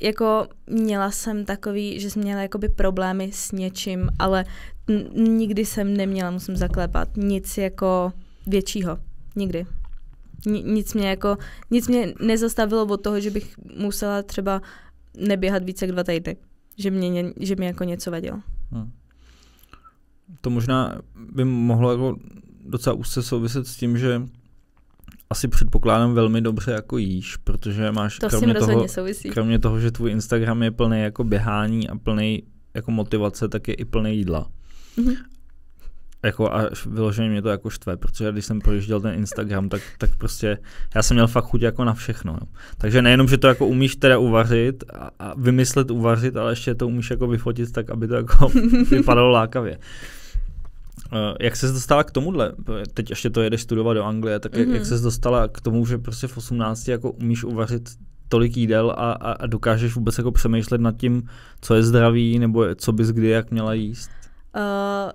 B: jako měla jsem takový, že jsem měla jakoby problémy s něčím, ale n- nikdy jsem neměla, musím zaklepat, nic jako většího. Nikdy. Ni- nic mě jako, nic mě nezastavilo od toho, že bych musela třeba uh, neběhat více jak dva týdny. Že mě, že mě jako něco vadilo.
A: Hmm. To možná by mohlo jako docela úzce souviset s tím, že asi předpokládám velmi dobře jako jíš, protože máš to kromě, toho, souvisí. kromě toho, že tvůj Instagram je plný jako běhání a plný jako motivace, tak je i plný jídla. Mm-hmm jako a vyloženě mě to jako štve, protože když jsem projížděl ten Instagram, tak, tak prostě já jsem měl fakt chuť jako na všechno. Jo. Takže nejenom, že to jako umíš teda uvařit a, a vymyslet uvařit, ale ještě to umíš jako vyfotit tak, aby to jako vypadalo lákavě. Eh, jak se dostala k tomuhle? Teď ještě to jedeš studovat do Anglie, tak jak, mm-hmm. jak mhm. se dostala k tomu, že prostě v 18 jako umíš uvařit tolik jídel a, a, a dokážeš vůbec jako přemýšlet nad tím, co je zdravý, nebo co bys kdy jak měla jíst?
B: Uh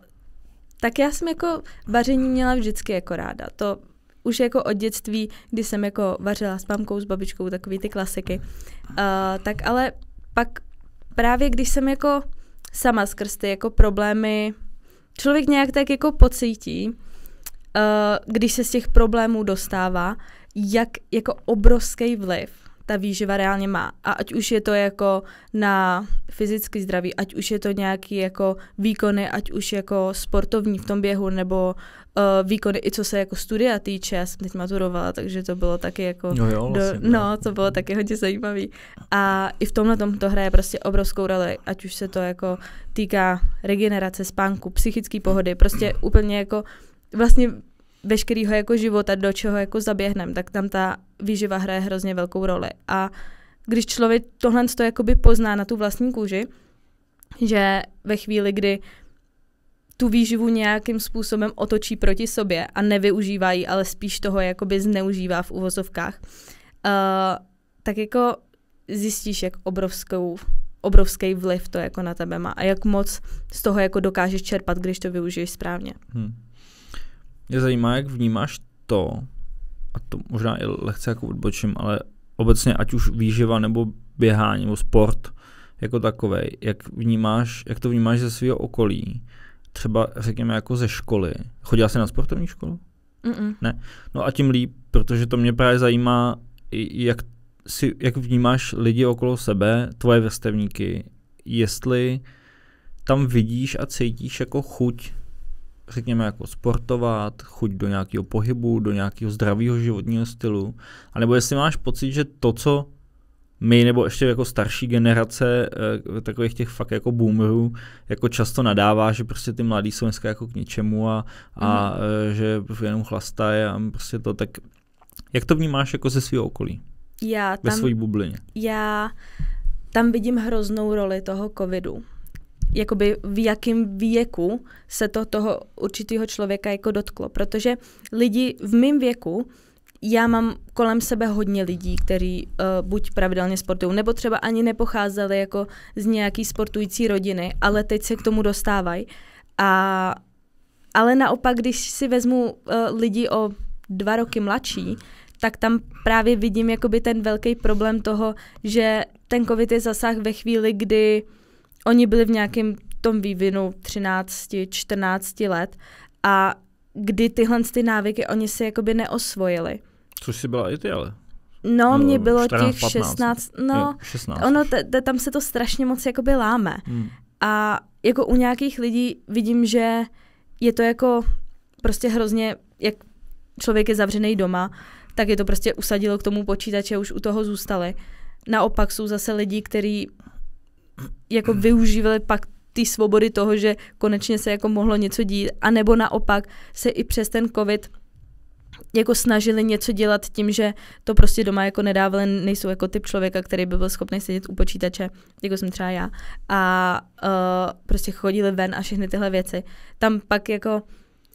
B: tak já jsem jako vaření měla vždycky jako ráda. To už jako od dětství, kdy jsem jako vařila s mamkou, s babičkou, takové ty klasiky. Uh, tak ale pak právě když jsem jako sama skrz ty jako problémy, člověk nějak tak jako pocítí, uh, když se z těch problémů dostává, jak jako obrovský vliv ta výživa reálně má. A ať už je to jako na fyzicky zdraví, ať už je to nějaký jako výkony, ať už jako sportovní v tom běhu, nebo uh, výkony i co se jako studia týče. Já jsem teď maturovala, takže to bylo taky jako... Vlastně, no jo, vlastně, do, no, to bylo taky hodně zajímavý. A i v tomhle tom to hraje prostě obrovskou roli, ať už se to jako týká regenerace, spánku, psychické pohody, prostě úplně jako vlastně veškerého jako života, do čeho jako zaběhnem, tak tam ta výživa hraje hrozně velkou roli. A když člověk tohle to jakoby pozná na tu vlastní kůži, že ve chvíli, kdy tu výživu nějakým způsobem otočí proti sobě a nevyužívají, ale spíš toho jakoby zneužívá v uvozovkách, uh, tak jako zjistíš, jak obrovskou, obrovský vliv to jako na tebe má a jak moc z toho jako dokážeš čerpat, když to využiješ správně.
A: Hmm. Mě zajímá, jak vnímáš to, a to možná i lehce jako odbočím, ale obecně ať už výživa nebo běhání nebo sport jako takový, jak vnímáš, jak to vnímáš ze svého okolí, třeba řekněme jako ze školy. Chodila jsi na sportovní školu? Mm-mm. Ne. No a tím líp, protože to mě právě zajímá, jak, si, jak vnímáš lidi okolo sebe, tvoje vrstevníky, jestli tam vidíš a cítíš jako chuť řekněme, jako sportovat, chuť do nějakého pohybu, do nějakého zdravého životního stylu, anebo jestli máš pocit, že to, co my nebo ještě jako starší generace eh, takových těch fakt jako boomerů jako často nadává, že prostě ty mladí jsou dneska jako k ničemu a, a mm. že prostě jenom chlastají a prostě to, tak jak to vnímáš jako ze svého okolí?
B: Já tam, ve své bublině. Já tam vidím hroznou roli toho covidu jakoby v jakém věku se to toho určitého člověka jako dotklo. Protože lidi v mém věku, já mám kolem sebe hodně lidí, kteří uh, buď pravidelně sportují, nebo třeba ani nepocházeli jako z nějaký sportující rodiny, ale teď se k tomu dostávají. A, ale naopak, když si vezmu uh, lidi o dva roky mladší, tak tam právě vidím jakoby ten velký problém toho, že ten covid je zasah ve chvíli, kdy uh, oni byli v nějakém tom vývinu 13, 14 let a kdy tyhle ty návyky oni si jakoby neosvojili.
A: Což si byla i ty, ale.
B: No, mě bylo 14, těch 15. 16, no, je, 16. ono, t- t- tam se to strašně moc jakoby láme. Hmm. A jako u nějakých lidí vidím, že je to jako prostě hrozně, jak člověk je zavřený doma, tak je to prostě usadilo k tomu počítače, už u toho zůstali. Naopak jsou zase lidi, kteří jako využívali pak ty svobody toho, že konečně se jako mohlo něco dít, a nebo naopak se i přes ten covid jako snažili něco dělat tím, že to prostě doma jako nedávali, nejsou jako typ člověka, který by byl schopný sedět u počítače, jako jsem třeba já. A uh, prostě chodili ven a všechny tyhle věci. Tam pak jako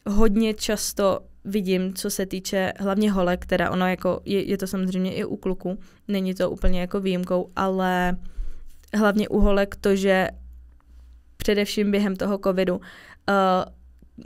B: hodně často vidím, co se týče hlavně holek, která ono jako, je, je to samozřejmě i u kluku, není to úplně jako výjimkou, ale hlavně u holek to, že především během toho covidu uh,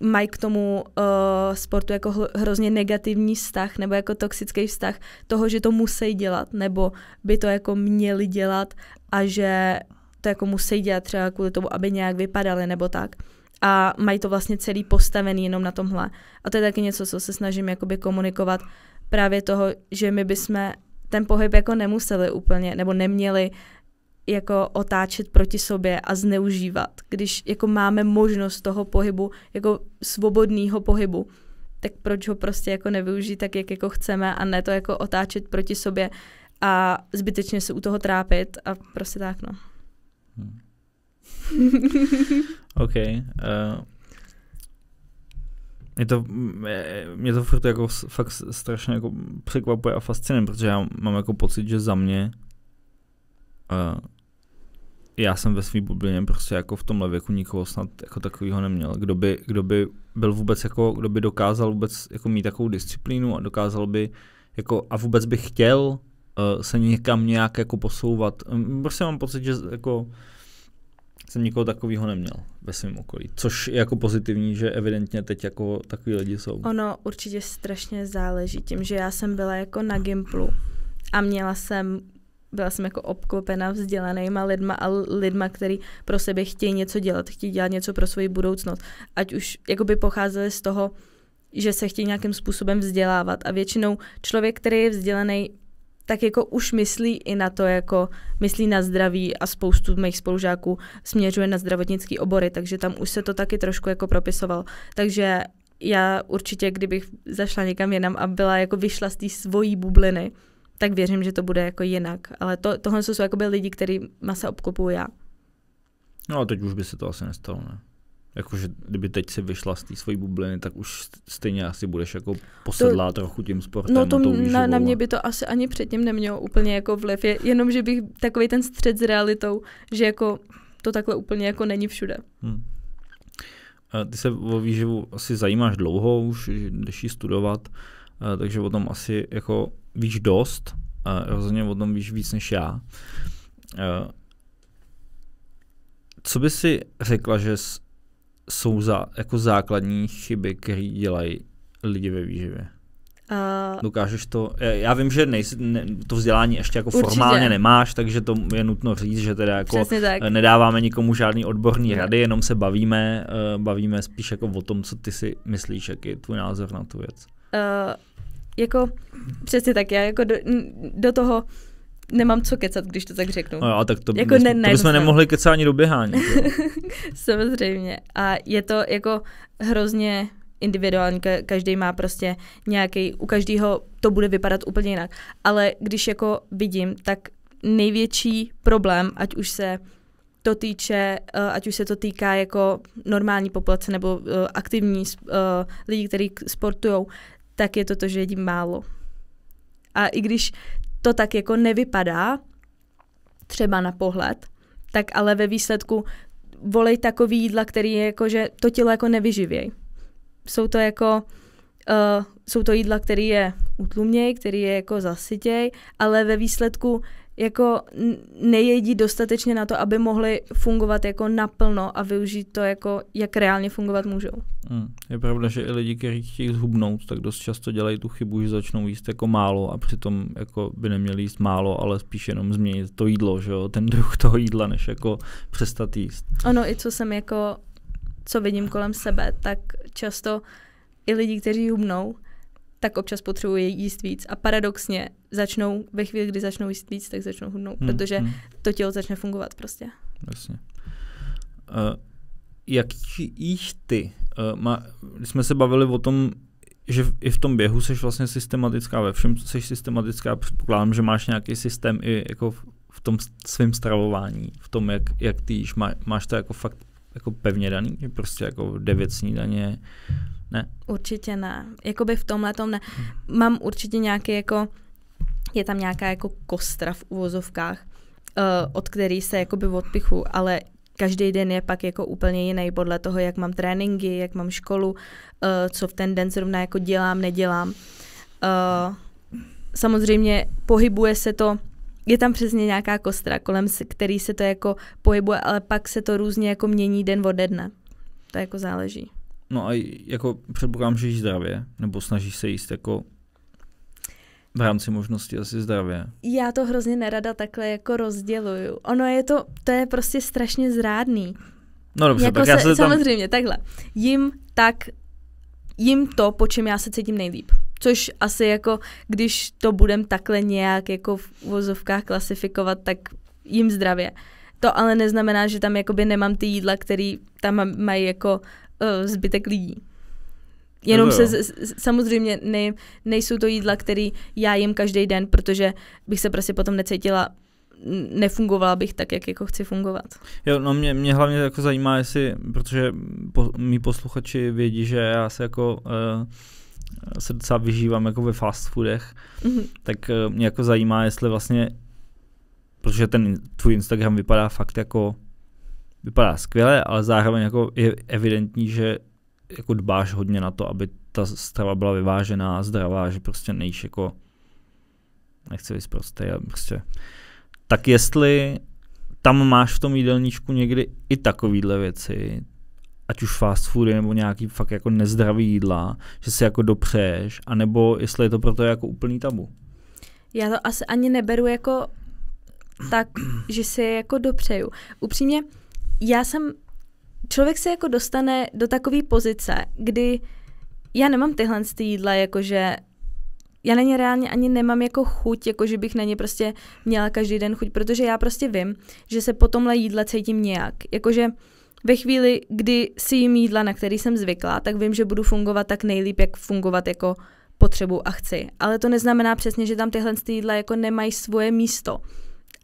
B: mají k tomu uh, sportu jako hl- hrozně negativní vztah nebo jako toxický vztah toho, že to musí dělat nebo by to jako měli dělat a že to jako musí dělat třeba kvůli tomu, aby nějak vypadali nebo tak. A mají to vlastně celý postavený jenom na tomhle. A to je taky něco, co se snažím jakoby komunikovat právě toho, že my bychom ten pohyb jako nemuseli úplně, nebo neměli jako otáčet proti sobě a zneužívat, když jako máme možnost toho pohybu, jako svobodného pohybu, tak proč ho prostě jako nevyužít tak, jak jako chceme a ne to jako otáčet proti sobě a zbytečně se u toho trápit a prostě tak, no. Hmm.
A: OK. Uh, mě to, mě to furt jako fakt strašně jako překvapuje a fascinuje, protože já mám jako pocit, že za mě uh, já jsem ve svý bublině prostě jako v tomhle věku nikoho snad jako takového neměl. Kdo by, kdo by byl vůbec jako, kdo by dokázal vůbec jako mít takovou disciplínu a dokázal by jako a vůbec by chtěl uh, se někam nějak jako posouvat. Hm, prostě mám pocit, že jako jsem nikoho takového neměl ve svém okolí. Což je jako pozitivní, že evidentně teď jako takový lidi jsou.
B: Ono určitě strašně záleží tím, že já jsem byla jako na Gimplu a měla jsem byla jsem jako obklopena vzdělanýma lidma a lidma, který pro sebe chtějí něco dělat, chtějí dělat něco pro svoji budoucnost. Ať už jakoby pocházeli z toho, že se chtějí nějakým způsobem vzdělávat. A většinou člověk, který je vzdělaný, tak jako už myslí i na to, jako myslí na zdraví a spoustu mých spolužáků směřuje na zdravotnický obory, takže tam už se to taky trošku jako propisoval. Takže já určitě, kdybych zašla někam jinam a byla jako vyšla z té svojí bubliny, tak věřím, že to bude jako jinak. Ale to, tohle jsou jakoby lidi, který se obklopuju já.
A: No a teď už by se to asi nestalo, ne? Jakože kdyby teď si vyšla z té své bubliny, tak už stejně asi budeš jako posedlá to, trochu tím sportem. No to na, na mě
B: by to asi ani předtím nemělo úplně jako vliv, je, jenom že bych takový ten střed s realitou, že jako to takhle úplně jako není všude.
A: Hmm. A ty se o výživu asi zajímáš dlouho už, když ji studovat. Uh, Eh, takže o tom asi jako víš dost, rozhodně o tom víš víc než já. Eh, co by si řekla, že jsou za, jako základní chyby, které dělají lidi ve výživě? Uh, Dokážeš to, já vím, že nejsi, ne, to vzdělání ještě jako určitě. formálně nemáš, takže to je nutno říct, že teda jako nedáváme nikomu žádný odborný rady, jenom se bavíme, bavíme spíš jako o tom, co ty si myslíš, jaký je tvůj názor na tu věc.
B: Eh, jako přesně tak, já jako do, do toho nemám co kecat, když to tak řeknu. No jo, tak to, jako ne, ne, to bychom nemohli
A: kecat ani do běhání.
B: Samozřejmě. A je to jako hrozně individuální, každý má prostě nějaký, u každého to bude vypadat úplně jinak. Ale když jako vidím, tak největší problém, ať už se to týče, eh, ať už se to týká jako normální populace nebo eh, aktivní lidí, kteří sportují, tak je to to, že jedím málo. A i když to tak jako nevypadá, třeba na pohled, tak ale ve výsledku volej takový jídla, který je jako, že to tělo jako nevyživěj. Jsou to jako, uh, jsou to jídla, který je utluměj, který je jako zasytěj, ale ve výsledku jako nejedí dostatečně na to, aby mohli fungovat jako naplno a využít to jako, jak reálně fungovat můžou.
A: Hmm. Je pravda, že i lidi, kteří chtějí zhubnout, tak dost často dělají tu chybu, že začnou jíst jako málo a přitom jako by neměli jíst málo, ale spíš jenom změnit to jídlo, že jo? ten druh toho jídla, než jako přestat jíst.
B: Ono i co jsem jako, co vidím kolem sebe, tak často i lidi, kteří hubnou, tak občas potřebují jíst víc. A paradoxně začnou, ve chvíli, kdy začnou jíst víc, tak začnou hudnout, hmm, protože hmm. to tělo začne fungovat prostě.
A: Jasně. Uh, eh, jak jíš ty? Uh, má, jsme se bavili o tom, že i v tom běhu jsi vlastně systematická, ve všem jsi systematická, předpokládám, že máš nějaký systém i jako v, v tom svém stravování, v tom, jak, jak ty jíš, má, máš to jako fakt jako pevně daný, prostě jako devět snídaně,
B: ne? Určitě ne. Jakoby v tomhle tom ne. Hmm. Mám určitě nějaký jako, je tam nějaká jako kostra v uvozovkách, uh, od který se jakoby odpichu, ale každý den je pak jako úplně jiný podle toho, jak mám tréninky, jak mám školu, uh, co v ten den zrovna jako dělám, nedělám. Uh, samozřejmě pohybuje se to, je tam přesně nějaká kostra, kolem který se to jako pohybuje, ale pak se to různě jako mění den ode dne. To jako záleží.
A: No a jako předpokládám, že jíš zdravě, nebo snažíš se jíst jako v rámci možnosti asi zdravě.
B: Já to hrozně nerada takhle jako rozděluju. Ono je to, to je prostě strašně zrádný. No dobře, jako tak se, já se tam... Samozřejmě, takhle. Jim tak, jim to, po čem já se cítím nejlíp. Což asi jako, když to budem takhle nějak jako v vozovkách klasifikovat, tak jim zdravě. To ale neznamená, že tam jakoby nemám ty jídla, které tam mají jako uh, zbytek lidí. Jenom no, se, z, samozřejmě ne, nejsou to jídla, který já jím každý den, protože bych se prostě potom necítila nefungovala bych tak, jak jako chci fungovat.
A: Jo, no mě, mě hlavně jako zajímá, jestli, protože po, mý posluchači vědí, že já se jako uh, se docela vyžívám jako ve fast foodech, mm-hmm. tak uh, mě jako zajímá, jestli vlastně, protože ten tvůj Instagram vypadá fakt jako vypadá skvěle, ale zároveň jako je evidentní, že jako dbáš hodně na to, aby ta strava byla vyvážená, zdravá, že prostě nejíš jako nechci být prostě, prostě tak jestli tam máš v tom jídelníčku někdy i takovýhle věci, ať už fast foody nebo nějaký fakt jako nezdravý jídla, že si jako dopřeješ, anebo jestli je to proto jako úplný tabu.
B: Já to asi ani neberu jako tak, že si jako dopřeju. Upřímně, já jsem, člověk se jako dostane do takové pozice, kdy já nemám tyhle ty jídla, jakože já na ně reálně ani nemám jako chuť, jako že bych na ně prostě měla každý den chuť, protože já prostě vím, že se po tomhle jídla cítím nějak. Jakože ve chvíli, kdy si jím jídla, na který jsem zvyklá, tak vím, že budu fungovat tak nejlíp, jak fungovat jako potřebu a chci. Ale to neznamená přesně, že tam tyhle jídla jako nemají svoje místo.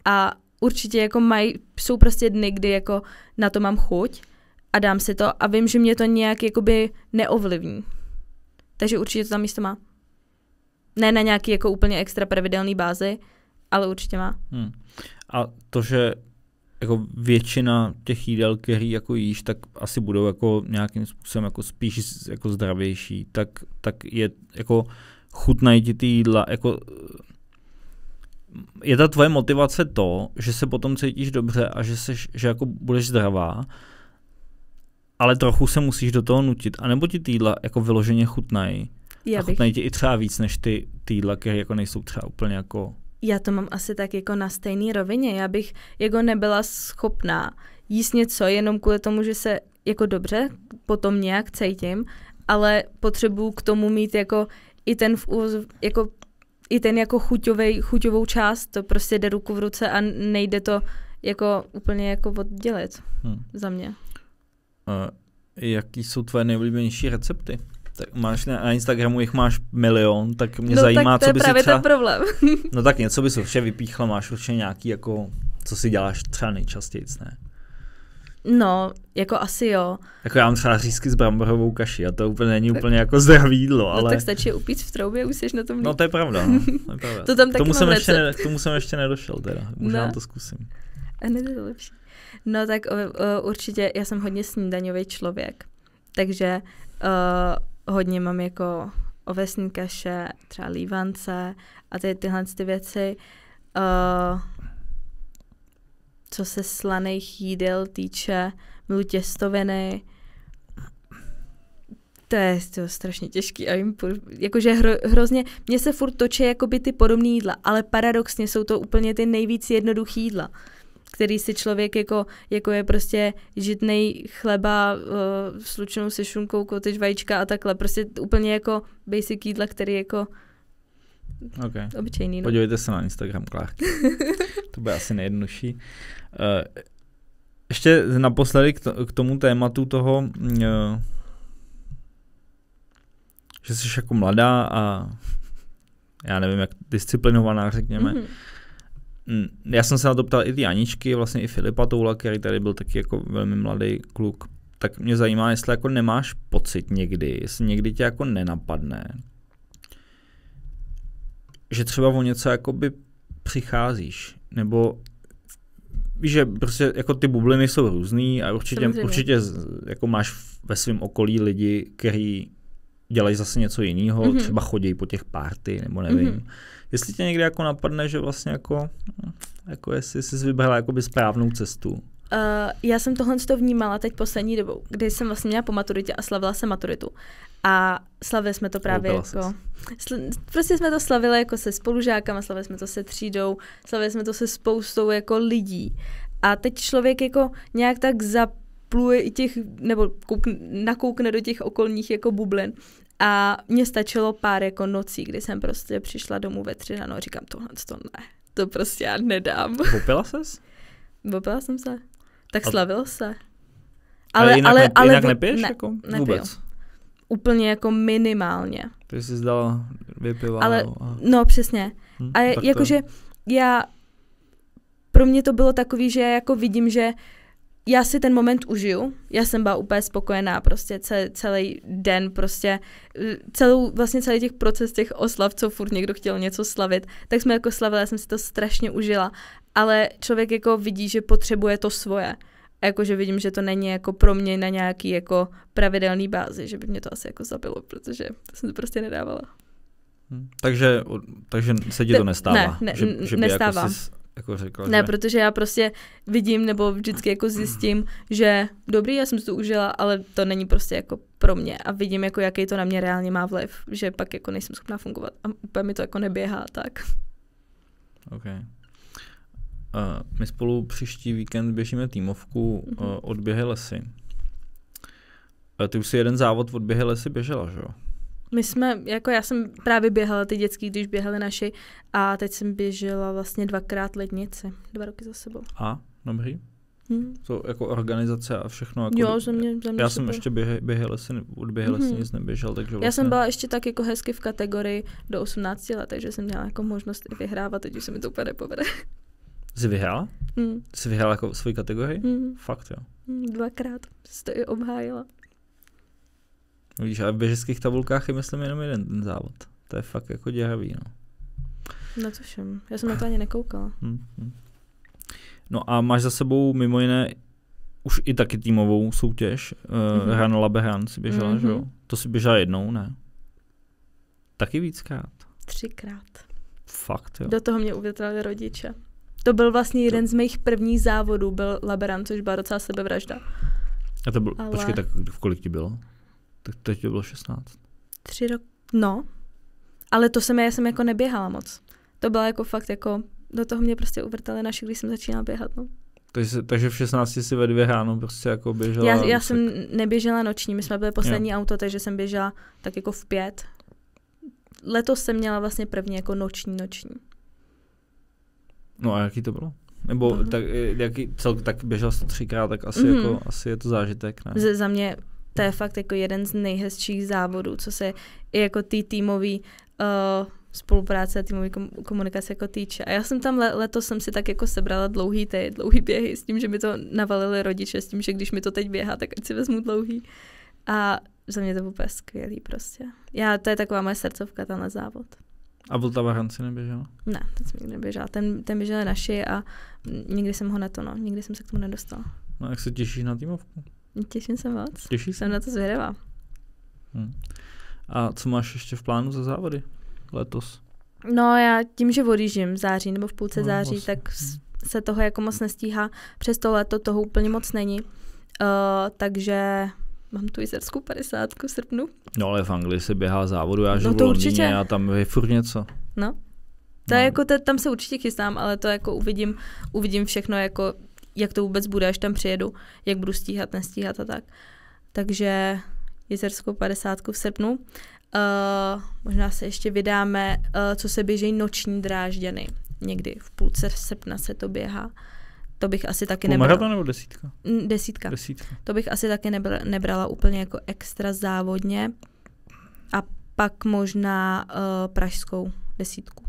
B: A určitě jako mají, jsou prostě dny, kdy jako na to mám chuť a dám si to a vím, že mě to nějak jakoby neovlivní. Takže určitě to tam místo má. Ne na nějaký jako úplně extra pravidelný bázi, ale určitě má.
A: Hmm. A to, že jako většina těch jídel, který jako jíš, tak asi budou jako nějakým způsobem jako spíš jako zdravější, tak, tak je jako chutnají ti ty jídla, jako je ta tvoje motivace to, že se potom cítíš dobře a že, seš, že jako budeš zdravá, ale trochu se musíš do toho nutit. A nebo ti týdla jako vyloženě chutnají. Já a chutnají ti i třeba víc, než ty týdla, které jako nejsou třeba úplně jako...
B: Já to mám asi tak jako na stejné rovině. Já bych jako nebyla schopná jíst něco jenom kvůli tomu, že se jako dobře potom nějak cítím, ale potřebuju k tomu mít jako i ten v jako i ten jako chuťovej, chuťovou část, to prostě jde ruku v ruce a nejde to jako úplně jako oddělit hmm. za mě.
A: A jaký jsou tvoje nejoblíbenější recepty? Tak máš na Instagramu jich máš milion, tak mě no, zajímá, tak to co by si třeba... problém. no tak něco by se vše vypíchla, máš určitě nějaký jako, co si děláš třeba nejčastěji, ne?
B: No, jako asi jo.
A: Jako já mám třeba řízky s bramborovou kaši a to úplně není tak, úplně jako zdravý jídlo, no, ale... No tak
B: stačí upít v troubě, už jsi na tom No to je pravda, no. To,
A: je pravda. to tam taky k tomu, jsem ještě ne, k tomu jsem ještě nedošel teda, možná no. to zkusím.
B: A ne to lepší. No tak uh, určitě, já jsem hodně snídaňový člověk, takže uh, hodně mám jako ovesní kaše, třeba lívance a ty, tyhle ty věci. Uh, co se slaných jídel týče, milu těstoviny, to je to strašně těžký a jim, jakože hro, hrozně, mně se furt toče jakoby ty podobné jídla, ale paradoxně jsou to úplně ty nejvíc jednoduchý jídla, který si člověk jako, jako je prostě žitnej chleba uh, s se šunkou, kotič vajíčka a takhle, prostě úplně jako basic jídla, který jako Okay. Obyčejný. No.
A: Podívejte se na Instagram Klárky. to bude asi nejjednodušší. Uh, ještě naposledy k, to, k tomu tématu toho, uh, že jsi jako mladá a já nevím, jak disciplinovaná, řekněme. Mm-hmm. Já jsem se na to ptal i ty Aničky, vlastně i Filipa Toula, který tady byl taky jako velmi mladý kluk. Tak mě zajímá, jestli jako nemáš pocit někdy, jestli někdy tě jako nenapadne, že třeba o něco jakoby přicházíš, nebo víš, že prostě jako ty bubliny jsou různý a určitě, Samozřejmě. určitě jako máš ve svém okolí lidi, kteří dělají zase něco jiného, mm-hmm. třeba chodí po těch párty, nebo nevím. Mm-hmm. Jestli tě někdy jako napadne, že vlastně jako, jako jestli jsi vybrala jakoby správnou cestu.
B: Uh, já jsem tohle to vnímala teď poslední dobou, kdy jsem vlastně měla po maturitě a slavila jsem maturitu. A slavili jsme to právě Koupila jako... Sl- prostě jsme to slavili jako se spolužákama, slavili jsme to se třídou, slavili jsme to se spoustou jako lidí. A teď člověk jako nějak tak zapluje i těch, nebo koukne, nakoukne do těch okolních jako bublin. A mně stačilo pár jako nocí, kdy jsem prostě přišla domů ve tři ráno a říkám, tohle to ne, to prostě já nedám. Koupila ses? Bopila jsem se. Tak a... slavil se. Ale, ale jinak, ale, ne, ale nepiješ? Ne, jako? Nepiju. Vůbec? Úplně jako minimálně.
A: Ty jsi zdala dvě Ale, a... No
B: přesně. Hm, a jakože já, pro mě to bylo takový, že jako vidím, že já si ten moment užiju, já jsem byla úplně spokojená prostě celý, celý den, prostě eh, celou, vlastně celý těch proces těch oslav, co furt někdo chtěl něco slavit, tak jsme jako slavili, já jsem si to strašně užila ale člověk jako vidí, že potřebuje to svoje. A jakože vidím, že to není jako pro mě na nějaký jako pravidelný bázi, že by mě to asi jako zabilo, protože to jsem to prostě nedávala.
A: Hmm. Takže, takže se ti to nestává? Ne, ne že, že by jako nestává. Jako jsi, jako řekla, ne, že...
B: protože já prostě vidím nebo vždycky jako zjistím, že dobrý, já jsem si to užila, ale to není prostě jako pro mě a vidím, jako jaký to na mě reálně má vliv, že pak jako nejsem schopná fungovat a úplně mi to jako neběhá tak.
A: Okay. My spolu příští víkend běžíme týmovku mm-hmm. odběhy lesy. Ty už si jeden závod odběhy lesy běžela, že jo?
B: My jsme, jako já jsem právě běhala ty dětský, když běhali naši a teď jsem běžela vlastně dvakrát lednici, dva roky za sebou.
A: A? No dobrý? Hmm. To jako organizace a všechno. Jako jo, za mě, za mě Já super. jsem ještě běhy, běhy lesy, od běhy lesy hmm nic neběžel, takže vlastně... Já jsem vlastně-
B: byla ještě tak jako hezky v kategorii do 18 let, takže jsem měla jako možnost vyhrávat, teď už se mi to úplně nepovede.
A: Jsi vyhrála? Mm. Jsi vyhrála jako svoji kategorii? Mm. Fakt, jo.
B: Mm, dvakrát jsi to i obhájila.
A: No víš, ale v běžeckých tabulkách je myslím jenom jeden ten závod. To je fakt jako děravý, no.
B: No všem. já jsem na to ani nekoukala.
A: Hmm, No a máš za sebou mimo jiné už i taky týmovou soutěž. Mm-hmm. Eh, uh, Labehan si běžela, mm-hmm. že jo? Mhm. To si běžela jednou, ne? Taky víckrát. Třikrát. Fakt, jo.
B: Do toho mě uvětrali rodiče. To byl vlastně jeden z mých prvních závodů, byl Laberant, což byla docela sebevražda.
A: A to bylo, Ale... počkej, tak v kolik ti bylo? Tak teď to bylo 16.
B: Tři roky, no. Ale to jsem, já jsem jako neběhala moc. To byla jako fakt jako, do toho mě prostě uvrtali naši, když jsem začínala běhat, no.
A: Takže, takže v 16 si ve dvě ráno prostě jako běžela? Já, já
B: jsem neběžela noční, my jsme byli poslední jo. auto, takže jsem běžela tak jako v pět. Letos jsem měla vlastně první jako noční noční.
A: No a jaký to bylo? Nebo uh-huh. tak, eh, jaký, cel, tak běžel jsi to třikrát, tak asi, uh-huh. jako, asi je to zážitek, ne?
B: za mě to je fakt jako jeden z nejhezčích závodů, co se i jako ty tý týmový uh, spolupráce a týmový komunikace jako týče. A já jsem tam le- letos jsem si tak jako sebrala dlouhý ty, dlouhý běhy s tím, že mi to navalili rodiče, s tím, že když mi to teď běhá, tak ať si vezmu dlouhý. A za mě to vůbec skvělý prostě. Já, to je taková moje srdcovka, tenhle závod.
A: A Vltava Hunt neběžela?
B: Ne, ten jsem nikdy neběžela. Ten, ten běžel naši a nikdy jsem ho na to, no. Nikdy jsem se k tomu nedostala.
A: No jak se těšíš na týmovku?
B: Těším se moc. Těšíš Jsem na to zvědavá.
A: Hmm. A co máš ještě v plánu za závody letos?
B: No já tím, že odjíždím v září nebo v půlce no, září, vlastně. tak hm. se toho jako moc nestíhá. Přes to leto toho úplně moc není. Uh, takže mám tu jizerskou 50 v srpnu.
A: No ale v Anglii se běhá závodu, já no žiju no, to v určitě. a tam je furt něco.
B: No. To no. jako, to, tam se určitě chystám, ale to jako uvidím, uvidím všechno, jako, jak to vůbec bude, až tam přijedu, jak budu stíhat, nestíhat a tak. Takže jezerskou 50 v srpnu. Uh, možná se ještě vydáme, uh, co se běží noční drážděny. Někdy v půlce srpna se to běhá to bych asi taky nebrala. Maraton nebo desítka? Mm, desítka? Desítka. To bych asi taky nebrala, nebrala úplně jako extra závodně. A pak možná uh, pražskou desítku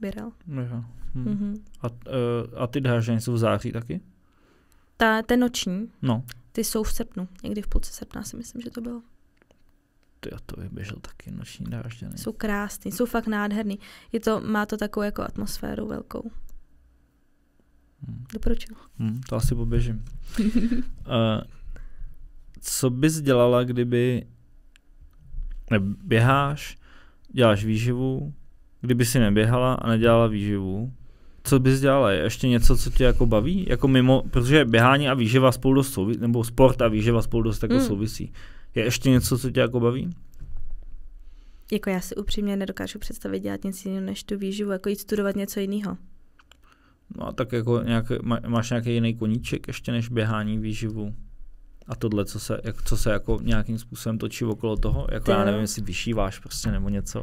B: Birel.
A: No jo. Hmm. Mm-hmm. A, uh, a ty dáženy jsou v září taky?
B: Ta, ten noční. No. Ty jsou v srpnu, někdy v půlce srpna si myslím, že to bylo.
A: Ty a to vyběžel taky noční dážděny.
B: Jsou krásný, jsou fakt nádherný. Je to, má to takovou jako atmosféru velkou. Hmm.
A: Hmm, to asi poběžím. uh, co bys dělala, kdyby běháš, děláš výživu, kdyby si neběhala a nedělala výživu, co bys dělala? Je ještě něco, co tě jako baví? Jako mimo, protože běhání a výživa spolu dost souvisí, nebo sport a výživa spolu dost jako mm. souvisí. Je ještě něco, co tě jako baví?
B: Jako já si upřímně nedokážu představit dělat nic jiného než tu výživu, jako jít studovat něco jiného.
A: No a tak jako nějak, máš nějaký jiný koníček ještě než běhání výživu? A tohle, co se, jak, co se jako nějakým způsobem točí okolo toho, jako já nevím, jestli vyšíváš prostě nebo něco.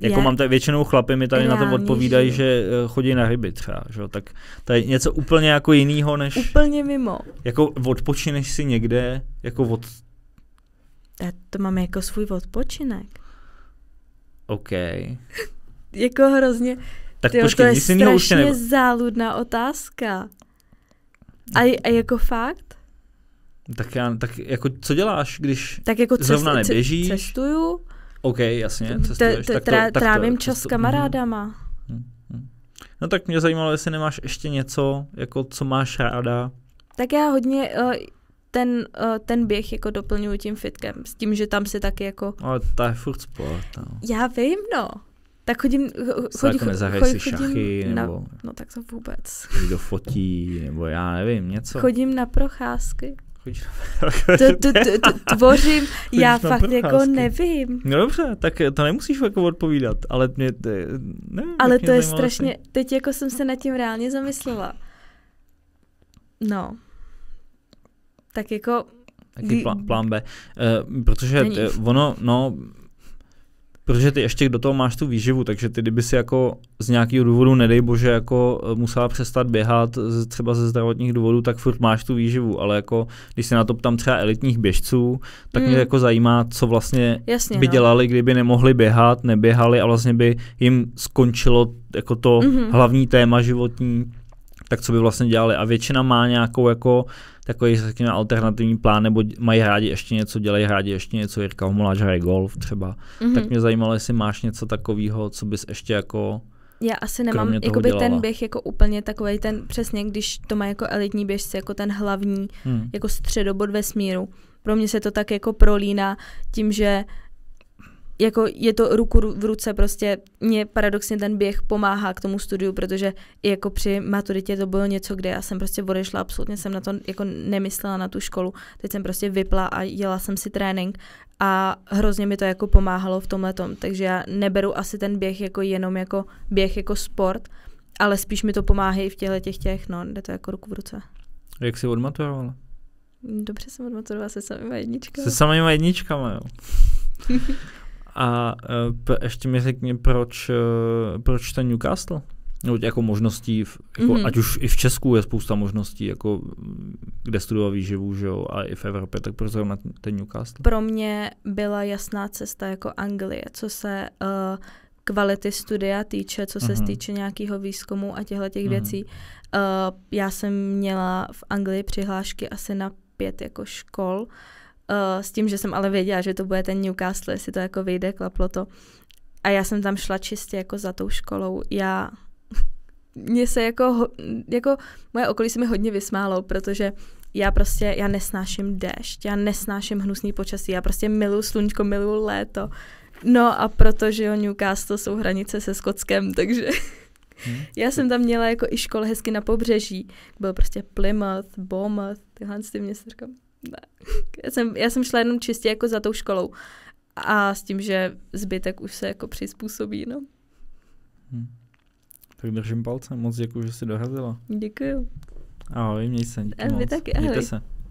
A: Jako já, mám tady většinou chlapy mi tady já, na to odpovídají, že, eh, chodí na ryby třeba, že? tak to je něco úplně jako jiného než... Úplně mimo. Jako odpočineš si někde, jako od...
B: Já to mám jako svůj odpočinek. OK. jako hrozně, tak Tyjo, počkej, to je strašně už ne... záludná otázka. A, a jako fakt?
A: Tak já, tak jako co děláš, když tak jako cest, zrovna neběžíš? Cestuju. OK, jasně, cestuješ. trávím čas s mhm. kamarádama. Mhm, mhm. No tak mě zajímalo, jestli nemáš ještě něco, jako co máš ráda.
B: Tak já hodně eh, ten, eh, ten běh jako doplňuji tím fitkem, s tím, že tam si taky jako...
A: Ale to je furt sport. No.
B: Já vím, no tak chodím, chodím, jako chodím, chodím, šachy, na, nebo no tak to vůbec.
A: Kdo fotí, nebo já nevím, něco. Chodím
B: na procházky. na to, to, to, to, tvořím, Chodíš já fakt procházky. jako nevím.
A: No dobře, tak to nemusíš jako odpovídat, ale mě, nevím, Ale to je strašně,
B: ty. Vlastně- teď jako jsem se nad tím reálně zamyslela. No. Tak jako...
A: Taky plán, plán B. Uh, protože Není. ono, no, protože ty ještě do toho máš tu výživu, takže ty kdyby si jako z nějakého důvodu, nedej bože, jako e, musela přestat běhat třeba ze zdravotních důvodů, tak furt máš tu výživu, ale jako když se na to ptám třeba elitních běžců, tak hmm. mě jako zajímá, co vlastně Jasně, by no. dělali, kdyby nemohli běhat, neběhali a vlastně by jim skončilo jako to mm-hmm. hlavní téma životní, tak co by vlastně dělali. A většina má nějakou jako takový, řekněme, alternativní plán, nebo mají rádi ještě něco, dělají rádi ještě něco, Jirka Homoláč hraje golf třeba. Mm-hmm. Tak mě zajímalo, jestli máš něco takového, co bys ještě jako
B: já asi nemám jakoby ten běh jako úplně takový ten, přesně když to má jako elitní běžci, jako ten hlavní, hmm. jako středobod ve smíru. Pro mě se to tak jako prolíná tím, že jako je to ruku v ruce, prostě mě paradoxně ten běh pomáhá k tomu studiu, protože i jako při maturitě to bylo něco, kde já jsem prostě odešla, absolutně jsem na to jako nemyslela na tu školu, teď jsem prostě vypla a dělala jsem si trénink a hrozně mi to jako pomáhalo v tomhle tom, takže já neberu asi ten běh jako jenom jako běh jako sport, ale spíš mi to pomáhá i v těchto těch, těch, no, jde to jako ruku v ruce.
A: Jak jsi odmaturovala?
B: Dobře jsem odmaturovala se samýma jedničkama. Se
A: samýma jedničkama, jo. A uh, ještě mi řekni, proč, uh, proč ten Newcastle? No, jako možností, jako, mm-hmm. ať už i v Česku je spousta možností, jako mm, kde studovat výživu, že jo, a i v Evropě, tak proč zrovna ten Newcastle?
B: Pro mě byla jasná cesta jako Anglie, co se uh, kvality studia týče, co se mm-hmm. týče nějakého výzkumu a těchto těch mm-hmm. věcí. Uh, já jsem měla v Anglii přihlášky asi na pět jako škol, uh, Eh, s tím, že jsem ale věděla, že to bude ten Newcastle, jestli to jako vyjde, klaplo to. A já jsem tam šla čistě jako za tou školou. Já, mě se jako, jako moje okolí se mi hodně vysmálo, protože já prostě, já nesnáším déšť, já nesnáším hnusný počasí, já prostě miluju slunčko, miluju léto. No a protože jo, Newcastle jsou hranice se Skotskem, takže hmm. já jsem tam měla jako i školu hezky na pobřeží. Byl prostě Plymouth, Bournemouth, tyhle ty říkám, já jsem, já jsem šla jenom čistě jako za tou školou. A s tím, že zbytek už se jako přizpůsobí, no. Hmm.
A: Tak držím palce, moc děkuji, že jsi dorazila. Děkuji. Ahoj, měj se. Díky ahoj, moc. Taky, ahoj. Mějte se.